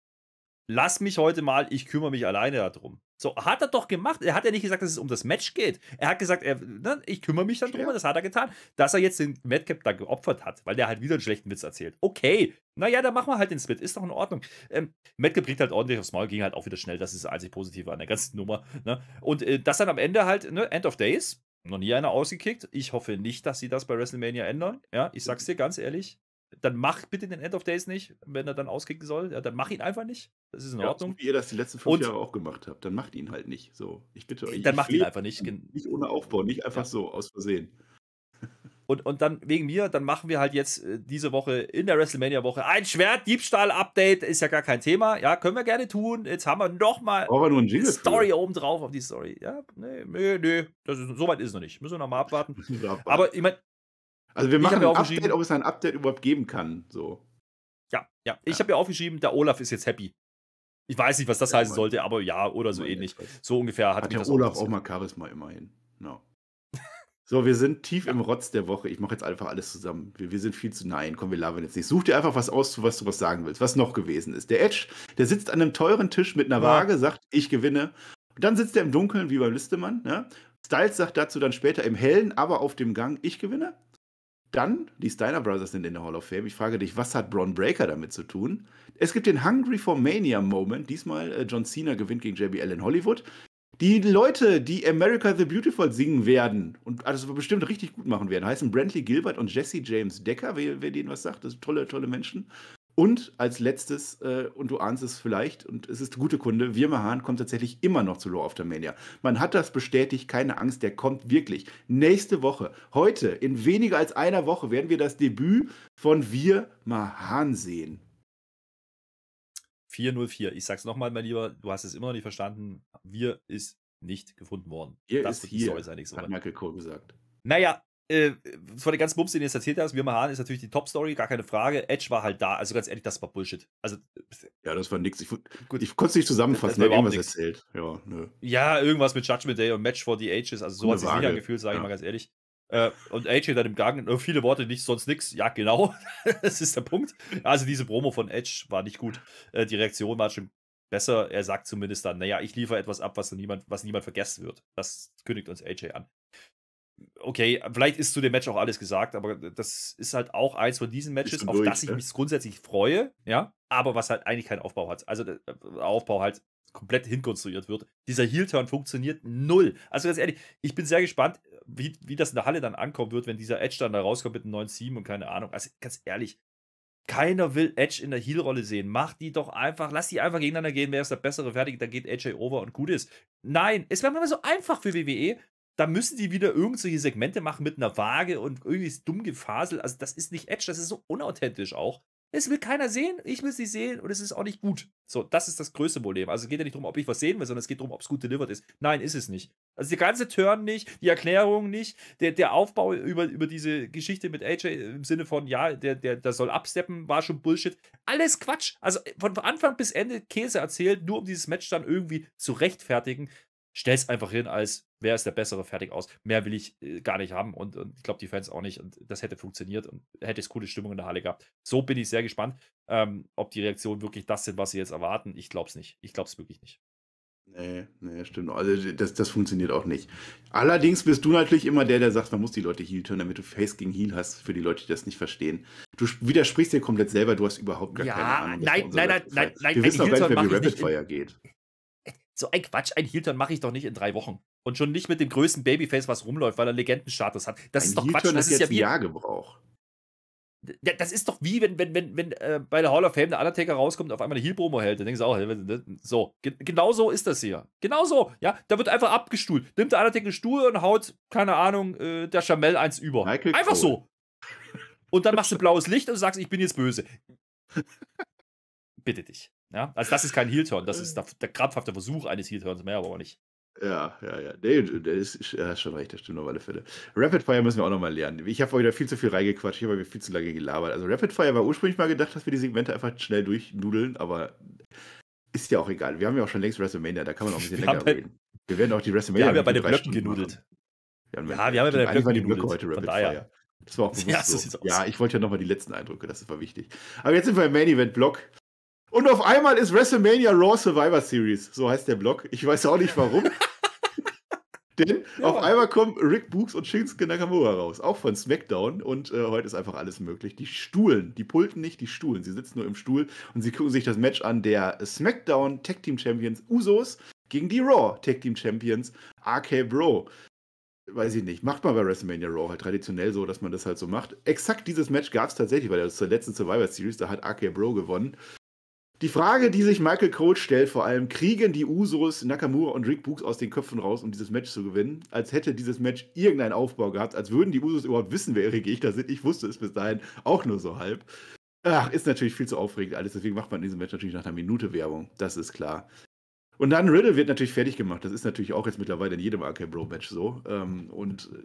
lass mich heute mal, ich kümmere mich alleine darum. So, hat er doch gemacht. Er hat ja nicht gesagt, dass es um das Match geht. Er hat gesagt, er, ne, ich kümmere mich dann drum, ja. das hat er getan. Dass er jetzt den Madcap da geopfert hat, weil der halt wieder einen schlechten Witz erzählt. Okay, naja, dann machen wir halt den Split, ist doch in Ordnung. Ähm, Madcap kriegt halt ordentlich aufs Maul, ging halt auch wieder schnell, das ist das einzig Positive an der ganzen Nummer. Ne? Und äh, das dann am Ende halt, ne, End of Days, noch nie einer ausgekickt. Ich hoffe nicht, dass sie das bei WrestleMania ändern. Ja, ich sag's dir ganz ehrlich. Dann mach bitte den End of Days nicht, wenn er dann auskicken soll. Ja, dann mach ihn einfach nicht. Das ist in ja, Ordnung. So wie ihr das die letzten fünf und Jahre auch gemacht habt, dann macht ihn halt nicht. So, ich bitte euch. Dann macht ihn einfach nicht. Nicht ohne Aufbau, nicht einfach ja. so aus Versehen. Und, und dann wegen mir, dann machen wir halt jetzt äh, diese Woche in der WrestleMania-Woche ein Schwert-Diebstahl-Update, ist ja gar kein Thema. Ja, können wir gerne tun. Jetzt haben wir nochmal eine Story für. obendrauf auf die Story. Ja, nee, nee, nee. Das ist, so weit ist es noch nicht. Müssen wir nochmal abwarten. abwarten. Aber ich meine. Also wir machen ein Update, ob es ein Update überhaupt geben kann. So. Ja, ja. Ich ja. habe ja aufgeschrieben, der Olaf ist jetzt happy. Ich weiß nicht, was das ja, heißen sollte, aber ja, oder so ähnlich. So ungefähr hat, hat der Olaf auch mal Charisma immerhin. No. So, wir sind tief im Rotz der Woche. Ich mache jetzt einfach alles zusammen. Wir, wir sind viel zu. Nein, komm, wir labern jetzt nicht. Such dir einfach was aus, was du was sagen willst, was noch gewesen ist. Der Edge, der sitzt an einem teuren Tisch mit einer Waage, sagt, ich gewinne. Und dann sitzt er im Dunkeln, wie beim Listemann. Ne? Styles sagt dazu dann später im Hellen, aber auf dem Gang, ich gewinne. Dann, die Steiner Brothers sind in der Hall of Fame. Ich frage dich, was hat Braun Breaker damit zu tun? Es gibt den Hungry for Mania Moment. Diesmal äh, John Cena gewinnt gegen JBL in Hollywood. Die Leute, die America the Beautiful singen werden und das bestimmt richtig gut machen werden, heißen Brantley Gilbert und Jesse James Decker, wer, wer denen was sagt, das sind tolle, tolle Menschen. Und als letztes, äh, und du ahnst es vielleicht, und es ist gute Kunde, Wirma Hahn kommt tatsächlich immer noch zu Law of the Mania. Man hat das bestätigt, keine Angst, der kommt wirklich. Nächste Woche, heute, in weniger als einer Woche, werden wir das Debüt von Wirma Hahn sehen. 404. Ich sag's nochmal, mein Lieber, du hast es immer noch nicht verstanden. Wir ist nicht gefunden worden. Hier das ist hier, Story so hat Michael Cole gesagt. Naja, äh, von den ganzen Bums, den du jetzt erzählt hast, wir Mahan ist natürlich die Top-Story, gar keine Frage. Edge war halt da. Also ganz ehrlich, das war Bullshit. Also, ja, das war nix. Ich, ich konnte es nicht zusammenfassen, da irgendwas nix. erzählt. Ja, ja, irgendwas mit Judgment Day und Match for the Ages. Also so hat sich nicht angefühlt, sage ja. ich mal ganz ehrlich. Äh, und AJ dann im Gang, äh, viele Worte, nicht sonst nichts. Ja, genau. das ist der Punkt. Also diese Promo von Edge war nicht gut. Äh, die Reaktion war schon besser. Er sagt zumindest dann, naja, ich liefere etwas ab, was niemand, was niemand vergessen wird. Das kündigt uns AJ an. Okay, vielleicht ist zu dem Match auch alles gesagt, aber das ist halt auch eins von diesen Matches, auf das ich ja. Ne? mich grundsätzlich freue, ja, aber was halt eigentlich keinen Aufbau hat. Also äh, Aufbau halt komplett hinkonstruiert wird. Dieser Heel-Turn funktioniert null. Also ganz ehrlich, ich bin sehr gespannt, wie, wie das in der Halle dann ankommen wird, wenn dieser Edge dann da rauskommt mit einem 9-7 und keine Ahnung. Also ganz ehrlich, keiner will Edge in der Heel-Rolle sehen. Mach die doch einfach, lass die einfach gegeneinander gehen, wer ist der bessere fertig, dann geht AJ over und gut ist. Nein, es wäre immer so einfach für WWE. Da müssen die wieder irgendwelche Segmente machen mit einer Waage und irgendwie ist dumm gefasel. Also, das ist nicht Edge, das ist so unauthentisch auch. Es will keiner sehen, ich will sie sehen und es ist auch nicht gut. So, das ist das größte Problem. Also es geht ja nicht darum, ob ich was sehen will, sondern es geht darum, ob es gut delivered ist. Nein, ist es nicht. Also die ganze Turn nicht, die Erklärung nicht, der, der Aufbau über, über diese Geschichte mit AJ im Sinne von, ja, der, der, der soll absteppen, war schon Bullshit. Alles Quatsch. Also von Anfang bis Ende Käse erzählt, nur um dieses Match dann irgendwie zu rechtfertigen stell es einfach hin als, wer ist der Bessere, fertig aus. Mehr will ich äh, gar nicht haben und, und ich glaube, die Fans auch nicht. Und das hätte funktioniert und hätte es coole Stimmung in der Halle gehabt. So bin ich sehr gespannt, ähm, ob die Reaktionen wirklich das sind, was sie jetzt erwarten. Ich glaube es nicht. Ich glaube es wirklich nicht. Nee, nee, stimmt. Also das, das funktioniert auch nicht. Allerdings bist du natürlich immer der, der sagt, man muss die Leute Heal turnen, damit du Face gegen Heal hast, für die Leute, die das nicht verstehen. Du widersprichst dir komplett selber, du hast überhaupt gar ja, keine Ahnung. Nein, nein, nein, nein, nein, Wir nein, wissen auch gar nicht, mehr, wie Rapid Fire geht. So ein Quatsch, ein heel mache ich doch nicht in drei Wochen. Und schon nicht mit dem größten Babyface, was rumläuft, weil er Legendenstatus hat. Das ein ist doch Quatsch. Das ist ja wie. Jahr gebraucht. Das ist doch wie, wenn, wenn, wenn, wenn äh, bei der Hall of Fame der Undertaker rauskommt und auf einmal eine Heel-Promo hält. Dann denkst du auch, so. genau so ist das hier. Genau so. Ja, da wird einfach abgestuhlt. Nimmt der Undertaker einen Stuhl und haut, keine Ahnung, äh, der Chamel eins über. Michael einfach Cole. so. Und dann machst du blaues Licht und sagst, ich bin jetzt böse. Bitte dich. Ja? Also das ist kein Heel-Turn, das ist äh. der, der krampfhafte Versuch eines Heel-Turns, mehr aber auch nicht. Ja, ja, ja. Nee, der ist ja, schon recht, das stimmt auf alle Fälle. Rapid Fire müssen wir auch nochmal lernen. Ich habe wieder viel zu viel reingequatscht, ich habe mir viel zu lange gelabert. Also Rapid Fire war ursprünglich mal gedacht, dass wir die Segmente einfach schnell durchnudeln, aber ist ja auch egal. Wir haben ja auch schon längst WrestleMania, da kann man auch ein bisschen wir länger reden. Wir werden auch die WrestleMania. Wir haben halt ja bei den Blöcken genudelt. Ja, ja, wir haben ja bei den Blöcken genudelt. Blöcke heute, Rapid Fire. Das war auch ja, so. ja ich wollte ja nochmal die letzten Eindrücke, das war wichtig. Aber jetzt sind wir im Main Event Block. Und auf einmal ist WrestleMania Raw Survivor Series. So heißt der Blog. Ich weiß auch nicht warum. Denn ja. auf einmal kommen Rick Books und Shinsuke Nakamura raus, auch von SmackDown. Und äh, heute ist einfach alles möglich. Die Stuhlen, die Pulten nicht, die Stuhlen. Sie sitzen nur im Stuhl und sie gucken sich das Match an der SmackDown Tag Team Champions Usos gegen die Raw Tag Team Champions RK Bro. Weiß ich nicht, macht man bei WrestleMania Raw halt traditionell so, dass man das halt so macht. Exakt dieses Match gab es tatsächlich, weil das ist der letzte Survivor Series, da hat RK Bro gewonnen. Die Frage, die sich Michael Cole stellt, vor allem, kriegen die Usos Nakamura und Rick Books aus den Köpfen raus, um dieses Match zu gewinnen? Als hätte dieses Match irgendeinen Aufbau gehabt, als würden die Usos überhaupt wissen, wer ihre Gegner sind. Ich wusste es bis dahin auch nur so halb. Ach, ist natürlich viel zu aufregend alles. Deswegen macht man in diesem Match natürlich nach einer Minute Werbung. Das ist klar. Und dann Riddle wird natürlich fertig gemacht. Das ist natürlich auch jetzt mittlerweile in jedem Arcade Bro Match so. Ähm, und äh,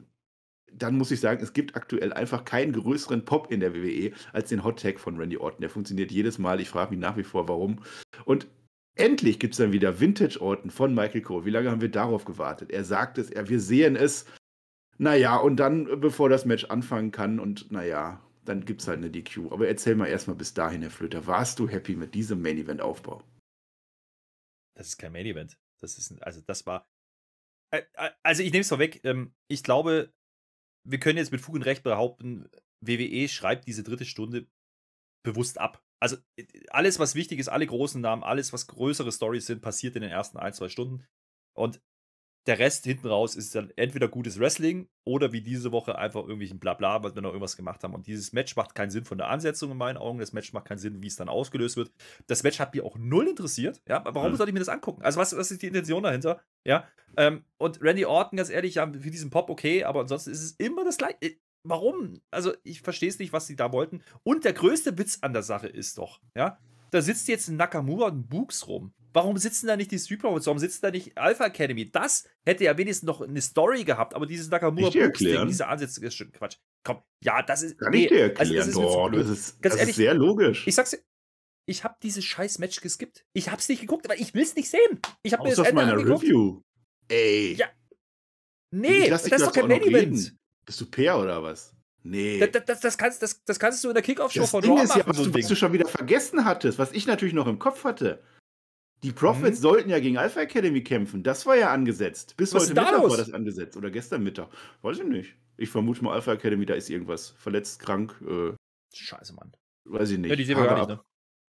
dann muss ich sagen, es gibt aktuell einfach keinen größeren Pop in der WWE als den Hot Tag von Randy Orton. Der funktioniert jedes Mal. Ich frage mich nach wie vor, warum. Und endlich gibt es dann wieder Vintage Orton von Michael Cole. Wie lange haben wir darauf gewartet? Er sagt es, er, wir sehen es. Naja, und dann, äh, bevor das Match anfangen kann, und naja, dann gibt es halt eine DQ. Aber erzähl mal erstmal bis dahin, Herr Flöter, warst du happy mit diesem Main Event Aufbau? Das ist kein Main Event. Das ist, also das war, also ich nehme es vorweg, ähm, ich glaube, wir können jetzt mit Fug und Recht behaupten, WWE schreibt diese dritte Stunde bewusst ab. Also äh, alles, was wichtig ist, alle großen Namen, alles, was größere Stories sind, passiert in den ersten ein, zwei Stunden. Und der Rest hinten raus ist dann entweder gutes Wrestling oder wie diese Woche einfach irgendwelchen Blabla, was wir noch irgendwas gemacht haben. Und dieses Match macht keinen Sinn von der Ansetzung in meinen Augen. Das Match macht keinen Sinn, wie es dann ausgelöst wird. Das Match hat mich auch null interessiert. Ja, warum mhm. sollte ich mir das angucken? Also, was, was ist die Intention dahinter? Ja, ähm, und Randy Orton, ganz ehrlich, ja, für diesen Pop okay, aber ansonsten ist es immer das Gleiche. Äh, warum? Also, ich verstehe es nicht, was sie da wollten. Und der größte Witz an der Sache ist doch, ja, da sitzt jetzt ein Nakamura und ein Buchs rum. Warum sitzen da nicht die Street Profits? Warum sitzen da nicht Alpha Academy? Das hätte ja wenigstens noch eine Story gehabt, aber dieses Nakamura Ding, diese Ansätze ist schon Quatsch. Komm, ja, das ist. Kann nee, ich dir erklären, also das, ist oh, das, ist, das ehrlich, ist, sehr logisch. Ich sag's dir, ich habe dieses scheiß Match geskippt. Ich hab's nicht geguckt, aber ich will's nicht sehen. Ich habe mir das Ende meiner angeguckt. Review. Ey. Ja. Nee, das ist doch kein Main Event. Bist du Peer oder was? Nee. Das, das, das, kannst, das, kannst, du in der Kickoff-Show von Ding Raw machen. Ist ja, was, so du, was du schon wieder vergessen hattest, was ich natürlich noch im Kopf hatte. Die Profits mhm. sollten ja gegen Alpha Academy kämpfen. Das war ja angesetzt. Bis Was heute Mittag los? war das angesetzt. Oder gestern Mittag. Weiß ich nicht. Ich vermute mal, Alpha Academy, da ist irgendwas. Verletzt, krank. Äh, Scheiße, Mann. Weiß ich nicht. Ja, die sehen wir gar nicht, ne?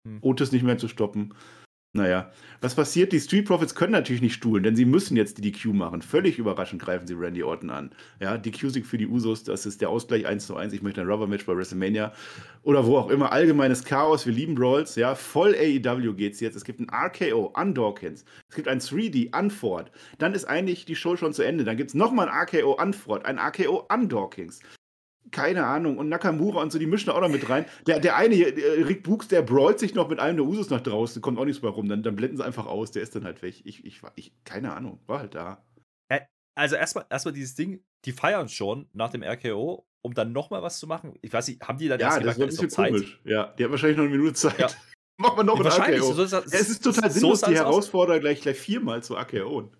Hm. Otis nicht mehr zu stoppen. Naja, was passiert? Die Street Profits können natürlich nicht stuhlen, denn sie müssen jetzt die DQ machen. Völlig überraschend greifen sie Randy Orton an. Ja, DQ-Sieg für die Usos, das ist der Ausgleich 1 zu 1. Ich möchte ein Rubber-Match bei WrestleMania oder wo auch immer. Allgemeines Chaos, wir lieben Brawls, ja. Voll AEW geht's jetzt. Es gibt ein RKO an Dawkins. Es gibt ein 3D an Ford. Dann ist eigentlich die Show schon zu Ende. Dann gibt's nochmal ein RKO an Ford, ein RKO an Dawkins keine Ahnung, und Nakamura und so, die mischen auch noch mit rein. Der, der eine, äh, Rick Books, der brawlt sich noch mit einem der Usus nach draußen, kommt auch nichts mehr rum. Dann, dann blenden sie einfach aus, der ist dann halt weg. Ich, ich, ich keine Ahnung, war halt da. Äh, also erstmal erstmal dieses Ding, die feiern schon nach dem RKO, um dann nochmal was zu machen. Ich weiß nicht, haben die dann ja, erst das gemerkt, ist noch Komisch. Ja, die haben wahrscheinlich noch eine Minute Zeit. Ja. Machen wir noch ein RKO. So, so, ja, es ist total so sinnlos, die Herausforderer gleich, gleich viermal zu RKO.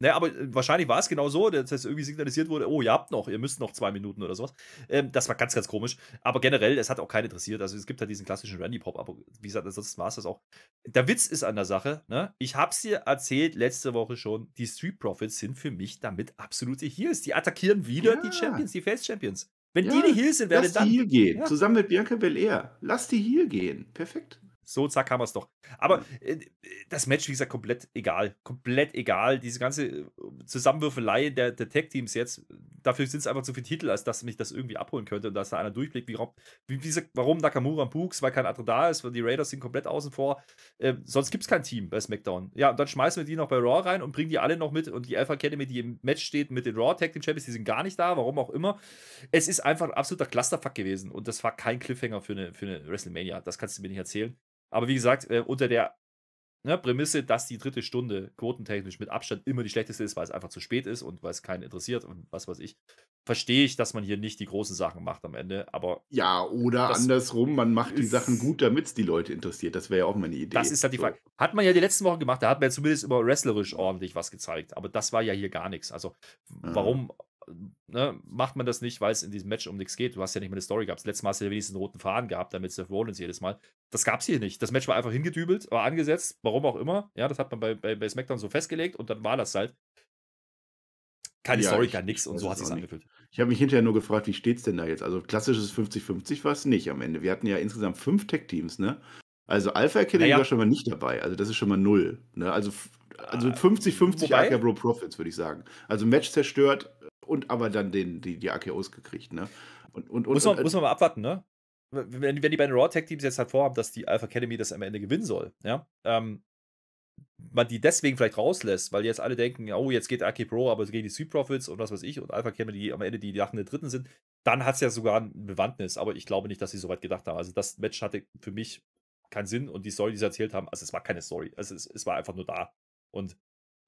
Naja, aber äh, wahrscheinlich war es genau so, dass jetzt irgendwie signalisiert wurde, oh, ihr habt noch, ihr müsst noch zwei Minuten oder sowas. Ähm, das war ganz, ganz komisch. Aber generell, es hat auch keinen interessiert. Also es gibt halt diesen klassischen Randy-Pop, aber wie gesagt, ansonsten war es das auch. Der Witz ist an der Sache, ne? Ich hab's dir erzählt letzte Woche schon, die Street Profits sind für mich damit absolute Heels. Die attackieren wieder ja. die Champions, die Face-Champions. Wenn ja, die die Heels sind, werden lass dann... Lass die Heal gehen, ja. zusammen mit Bianca Belair. Lass die Heal gehen. Perfekt. So, zack, haben wir es doch. Aber äh, das Match, wie gesagt, komplett egal. Komplett egal. Diese ganze äh, Zusammenwürfelei der, der Tag-Teams jetzt, dafür sind es einfach zu viele Titel, als dass mich das irgendwie abholen könnte und dass da einer durchblickt, wie, wie, wie gesagt, warum Nakamura und Pugs, weil kein anderer da ist, weil die Raiders sind komplett außen vor. Äh, sonst gibt es kein Team bei SmackDown. Ja, und dann schmeißen wir die noch bei Raw rein und bringen die alle noch mit und die Alpha Academy, die im Match steht mit den Raw Tag Team Champions, die sind gar nicht da, warum auch immer. Es ist einfach ein absoluter Clusterfuck gewesen und das war kein Cliffhanger für eine, für eine WrestleMania. Das kannst du mir nicht erzählen. Aber wie gesagt, äh, unter der ne, Prämisse, dass die dritte Stunde quotentechnisch mit Abstand immer die schlechteste ist, weil es einfach zu spät ist und weil es keinen interessiert und was weiß ich, verstehe ich, dass man hier nicht die großen Sachen macht am Ende. Aber ja, oder andersrum, man macht die Sachen gut, damit es die Leute interessiert. Das wäre ja auch meine Idee. Das ist halt die Frage. Hat man ja die letzten Wochen gemacht, da hat man ja zumindest über wrestlerisch ordentlich was gezeigt, aber das war ja hier gar nichts. Also warum ne, macht man das nicht, weil es in diesem Match um nichts geht. Du hast ja nicht mal eine Story gehabt. Letztes Mal hast du ja wenigstens einen roten Faden gehabt, damit Seth Rollins jedes Mal. Das gab es hier nicht. Das Match war einfach hingedübelt, war angesetzt, warum auch immer. Ja, das hat man bei, bei, bei SmackDown so festgelegt und dann war das halt. Keine ja, Story, kein nichts und so hat es sich angefühlt. Ich habe mich hinterher nur gefragt, wie steht es denn da jetzt? Also klassisches 50-50 war es nicht am Ende. Wir hatten ja insgesamt fünf Tech-Teams, ne? Also Alpha Academy naja. war schon mal nicht dabei. Also das ist schon mal null. Ne? Also also 50, äh, 50 Wobei? Akebro Profits, würde ich sagen. Also Match zerstört und aber dann den, die, die AKOs gekriegt, ne? Und, und, und, muss, man, und, muss man mal abwarten, ne? Wenn, wenn die beiden Raw-Tag-Teams jetzt halt vorhaben, dass die Alpha Academy das am Ende gewinnen soll, ja, ähm, man die deswegen vielleicht rauslässt, weil jetzt alle denken, oh, jetzt geht AK Pro, aber es gehen die Street Profits und was weiß ich und Alpha Academy, die am Ende die lachenden Dritten sind, dann hat es ja sogar ein Bewandtnis, aber ich glaube nicht, dass sie so weit gedacht haben. Also das Match hatte für mich keinen Sinn und die Story, die sie erzählt haben, also es war keine Story, also es, es war einfach nur da. Und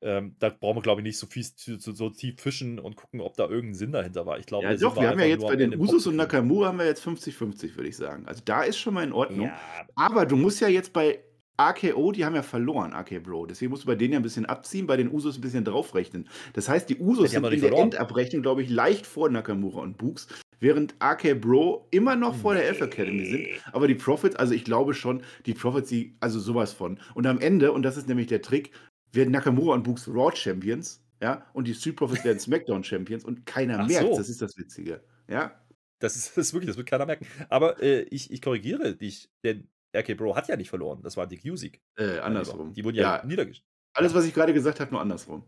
ähm, da brauchen wir, glaube ich, nicht so, viel, so, so, tief fischen und gucken, ob da irgendein Sinn dahinter war. Ich glaube, ja, doch, wir haben ja jetzt bei den Usus und Nakamura haben wir jetzt 50-50, würde ich sagen. Also da ist schon mal in Ordnung. Ja. Aber du musst ja jetzt bei AKO, die haben ja verloren, AK Bro. Deswegen musst du bei denen ja ein bisschen abziehen, bei den Usus ein bisschen draufrechnen. Das heißt, die Usus ja, die sind in verloren. der Endabrechnung, glaube ich, leicht vor Nakamura und Books, während AK Bro immer noch vor der Alpha Academy sind. Aber die Profits, also ich glaube schon, die Profits, also sowas von. Und am Ende, und das ist nämlich der Trick, werden Nakamura und Books Raw Champions, ja, und die Street Profits werden SmackDown Champions und keiner Ach merkt, so. das ist das Witzige, ja. Das ist, das ist wirklich, das wird keiner merken. Aber äh, ich, ich korrigiere dich, denn RK Bro hat ja nicht verloren, das war Dick Music. Äh, äh, andersrum. Die wurden ja, ja. niedergeschlagen. Alles, was ich gerade gesagt habe, nur andersrum.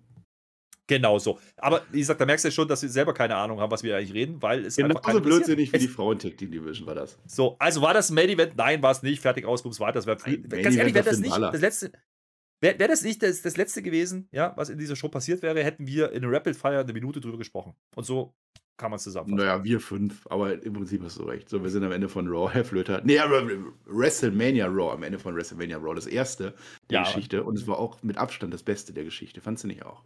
Genau so. Aber wie gesagt, da merkst du ja schon, dass wir selber keine Ahnung haben, was wir eigentlich reden, weil es genau einfach so blödsinnig wie die frauen tech team division war das. So, also war das Main Event? Nein, war es nicht. Fertig aus, Bums weiter. Das wäre ganz ehrlich, wäre das nicht das letzte, Wäre wär das nicht das, das, Letzte gewesen, ja, was in dieser Show passiert wäre, hätten wir in Rapid Fire eine Minute drüber gesprochen. Und so kann man es zusammenfassen. Naja, wir fünf, aber im Prinzip hast du recht. So, wir sind am Ende von Raw, Herr Flöter. Nee, WrestleMania Raw, am Ende von WrestleMania Raw, das erste der ja, Geschichte. Und es war auch mit Abstand das Beste der Geschichte. Fandst du nicht auch?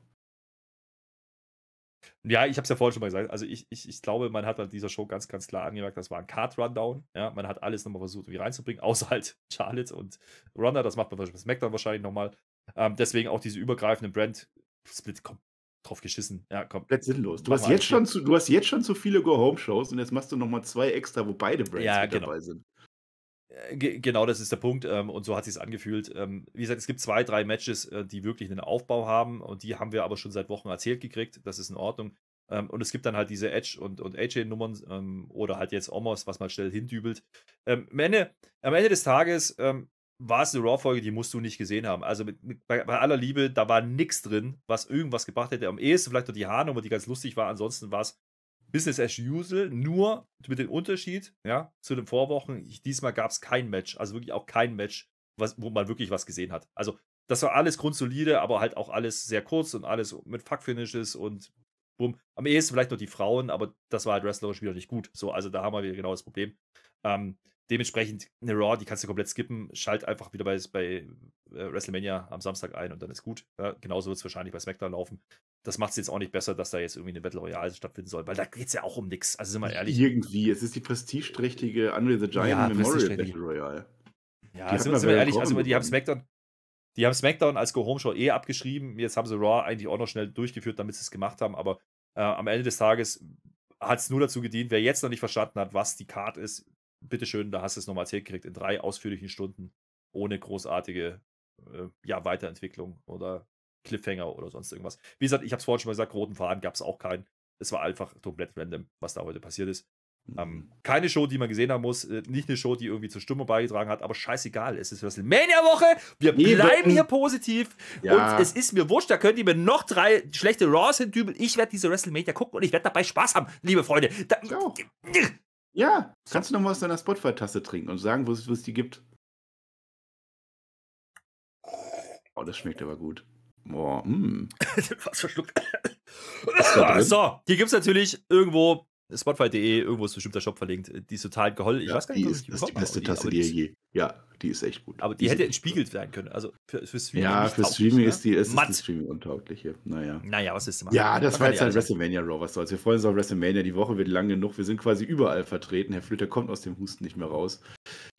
Ja, ich habe es ja vorhin schon mal gesagt. Also ich, ich, ich glaube, man hat an dieser Show ganz, ganz klar angemerkt, das war ein Card-Rundown. Ja, man hat alles nochmal versucht, irgendwie reinzubringen, außer halt Charlotte und Ronda. Das macht man bei SmackDown wahrscheinlich nochmal. Ähm, deswegen auch diese übergreifenden Brand-Split komm, drauf geschissen. Ja, komplett sinnlos. Du hast, jetzt schon zu, du hast jetzt schon zu viele Go-Home-Shows und jetzt machst du nochmal zwei extra, wo beide Brands ja, mit genau. dabei sind. Äh, genau, das ist der Punkt. Ähm, und so hat sich es angefühlt. Ähm, wie gesagt, es gibt zwei, drei Matches, äh, die wirklich einen Aufbau haben. Und die haben wir aber schon seit Wochen erzählt gekriegt. Das ist in Ordnung. Ähm, und es gibt dann halt diese Edge- und, und AJ-Nummern oder halt jetzt Omos, was man schnell hindübelt. Am Ende, am Ende des Tages war es eine Raw-Folge, die musst du nicht gesehen haben. Also mit, mit, bei, bei, aller Liebe, da war nichts drin, was irgendwas gebracht hätte. Am ehesten vielleicht nur die Haarnummer, die ganz lustig war. Ansonsten war es Business as usual, nur mit dem Unterschied ja, zu den Vorwochen. Ich, diesmal gab es kein Match, also wirklich auch kein Match, was, wo man wirklich was gesehen hat. Also, das war alles grundsolide, aber halt auch alles sehr kurz und alles mit Fuck-Finishes und bumm. Am ehesten vielleicht noch die Frauen, aber das war halt wrestlerisch wieder nicht gut. So, also da haben wir wieder genau das Problem. Ähm, dementsprechend eine Raw, die kannst du komplett skippen. Schalt einfach wieder bei, bei äh, WrestleMania am Samstag ein und dann ist gut. Ja, genauso wird es wahrscheinlich bei SmackDown laufen. Das macht es jetzt auch nicht besser, dass da jetzt irgendwie eine Battle Royale stattfinden soll, weil da geht es ja auch um nichts. Also sind wir ehrlich. Irgendwie, es ist die prestigeträchtige Andre the Giant ja, Memorial Battle Royale. Ja, die sind, wir ehrlich, also die haben SmackDown. Die haben SmackDown als Go-Home-Show eh abgeschrieben. Jetzt haben sie Raw eigentlich auch noch schnell durchgeführt, damit sie es gemacht haben. Aber äh, am Ende des Tages hat es nur dazu gedient, wer jetzt noch nicht verstanden hat, was die Card ist, bitteschön, da hast du es nochmal erzählt gekriegt, in drei ausführlichen Stunden, ohne großartige äh, ja, Weiterentwicklung oder Cliffhanger oder sonst irgendwas. Wie gesagt, ich habe es vorhin schon mal gesagt, roten Faden gab es auch keinen. Es war einfach komplett random, was da heute passiert ist. Ähm, mhm. keine Show, die man gesehen haben muss, äh, nicht eine Show, die irgendwie zur Stimmung beigetragen hat, aber scheißegal, es ist WrestleMania-Woche, wir nee, bleiben hier positiv ja. und es ist mir wurscht, da könnt ihr mir noch drei schlechte Raws hintübeln, ich werde diese WrestleMania gucken und ich werde dabei Spaß haben, liebe Freunde. Da, ja. Ja, kannst du nochmal aus deiner Spotify-Tasse trinken und sagen, wo es die gibt. Oh, das schmeckt aber gut. Boah, mh. Mm. Was verschluckt. so, hier gibt es natürlich irgendwo Spotify.de, irgendwo ist bestimmt der Shop verlinkt. Die ist total geholl. Ich ja, weiß gar nicht, die ist, die ist die beste Tasse, die, die, die je. Ja, die ist echt gut. Aber die, hätte entspiegelt werden können. Also für, für Streaming. Ja, für Streaming ne? ist die ist Matt. Streaming untaugliche. Naja. Naja, was ist denn? Ja, das war jetzt halt WrestleMania Raw. Was soll's? Wir freuen uns auf WrestleMania. Die Woche wird lang genug. Wir sind quasi überall vertreten. Herr Flöter kommt aus dem Husten nicht mehr raus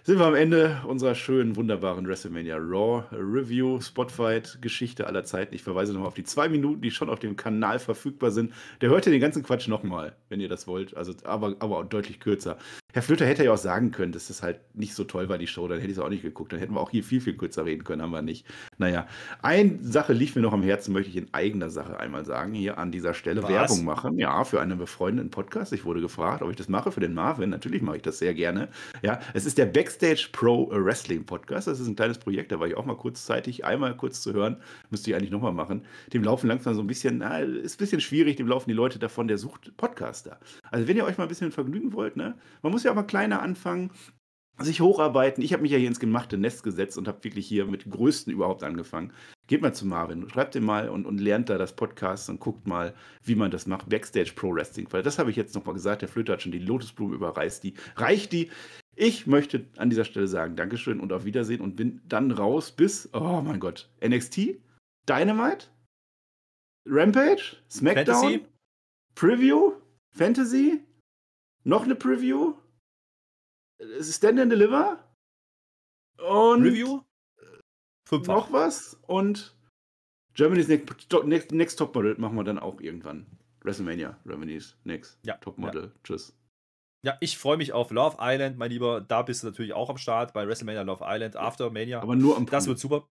sind wir am Ende unserer schönen, wunderbaren WrestleMania Raw Review, Spotfight, Geschichte aller Zeiten. Ich verweise nochmal auf die zwei Minuten, die schon auf dem Kanal verfügbar sind. Der hört ja den ganzen Quatsch nochmal, wenn ihr das wollt. Also, aber, aber deutlich kürzer. Herr Flöter hätte ja auch sagen können, dass das halt nicht so toll war, die Show. Dann hätte ich es auch nicht geguckt. Dann hätten wir auch hier viel, viel kürzer reden können, haben wir nicht. Naja, eine Sache liegt mir noch am Herzen, möchte ich in eigener Sache einmal sagen. Hier an dieser Stelle Was? Werbung machen. Ja, für einen befreundeten Podcast. Ich wurde gefragt, ob ich das mache für den Marvin. Natürlich mache ich das sehr gerne. Ja, es ist der Backstage Pro Wrestling Podcast. Das ist ein kleines Projekt. Da war ich auch mal kurzzeitig, einmal kurz zu hören. Müsste ich eigentlich nochmal machen. Dem laufen langsam so ein bisschen, na, ist ein bisschen schwierig. Dem laufen die Leute davon, der sucht Podcaster. Also, wenn ihr euch mal ein bisschen vergnügen wollt, ne, man muss muss ja aber kleiner anfangen, sich hocharbeiten. Ich habe mich ja hier ins gemachte Nest gesetzt und habe wirklich hier mit Größten überhaupt angefangen. Geht mal zu Marvin, schreibt ihm mal und, und lernt da das Podcast und guckt mal, wie man das macht. Backstage Pro Wrestling, weil das habe ich jetzt nochmal gesagt. Der Flöter hat schon die Lotusblume überreißt, die reicht die. Ich möchte an dieser Stelle sagen, Dankeschön und auf Wiedersehen und bin dann raus bis, oh mein Gott, NXT, Dynamite, Rampage, SmackDown, Fantasy? Preview, Fantasy, noch eine Preview, äh, Stand and Deliver und Review? Fünf noch was und Germany's Next, Next, Next Top Model machen wir dann auch irgendwann. WrestleMania, Germany's Next ja, Top Model. Ja. Tschüss. Ja, ich freue mich auf Love Island, mein Lieber. Da bist du natürlich auch am Start bei WrestleMania Love Island, After Mania. Aber nur am Pool. Das wird super.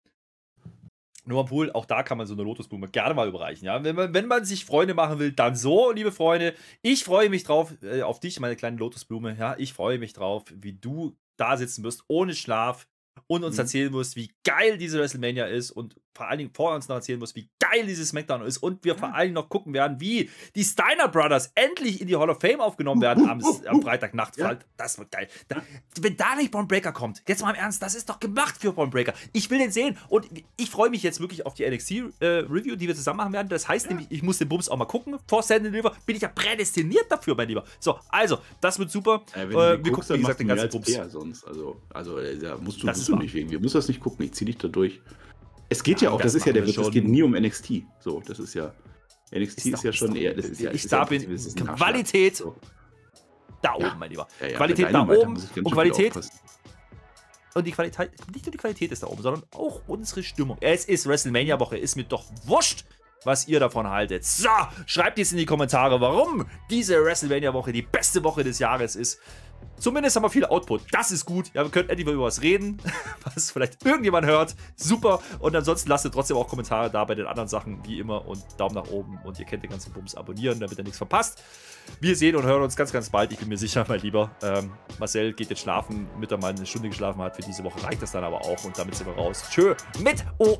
Nur am Pool, auch da kann man so eine Lotusblume gerne mal überreichen. Ja? Wenn, man, wenn man sich Freunde machen will, dann so, liebe Freunde. Ich freue mich drauf, äh, auf dich, meine kleine Lotusblume. Ja? Ich freue mich drauf, wie du da sitzen wirst, ohne Schlaf, und uns mhm. erzählen muss, wie geil diese WrestleMania ist und vor allen Dingen vor uns noch erzählen muss, wie geil dieses SmackDown ist und wir ja. vor allen Dingen noch gucken werden, wie die Steiner Brothers endlich in die Hall of Fame aufgenommen werden uh, uh, uh, am, am, Freitagnacht. Ja. Das wird geil. Da, wenn da nicht Braun Breaker kommt, jetzt mal im Ernst, das ist doch gemacht für Braun Breaker. Ich will den sehen und ich freue mich jetzt wirklich auf die NXT äh, Review, die wir zusammen machen werden. Das heißt ja. nämlich, ich muss den Bums auch mal gucken. Vor Sandy River bin ich ja prädestiniert dafür, mein Lieber. So, also, das wird super. Äh, äh wir gucken, wie gesagt, den ganzen Bums. Sonst. Also, also, äh, da musst du das du nicht wegen mir. Musst das nicht gucken. Ich zieh dich da durch. Es geht ja, ja ah, auch, das, das ist ja der Witz, es geht nie um NXT. So, das ist ja. NXT ist, ist ja schon eher. Das ist ja, ich ist da ja, bin Qualität so. da oben, ja. mein Lieber. Qualität da oben und Qualität. Und die Qualität, nicht nur die Qualität ist da oben, sondern auch unsere Stimmung. Es ist WrestleMania-Woche, ist mir doch wurscht, was ihr davon haltet. So, schreibt jetzt in die Kommentare, warum diese WrestleMania-Woche die beste Woche des Jahres ist. Zumindest haben wir viel Output. Das ist gut. Ja, wir können endlich mal über was reden, was vielleicht irgendjemand hört. Super. Und ansonsten lasst ihr trotzdem auch Kommentare da bei den anderen Sachen, wie immer. Und Daumen nach oben. Und ihr kennt den ganzen Bums. Abonnieren, damit ihr nichts verpasst. Wir sehen und hören uns ganz, ganz bald. Ich bin mir sicher, mein Lieber. Ähm, Marcel geht jetzt schlafen, mit der mal eine Stunde geschlafen hat. Für diese Woche reicht das dann aber auch. Und damit sind wir raus. Tschö mit OE!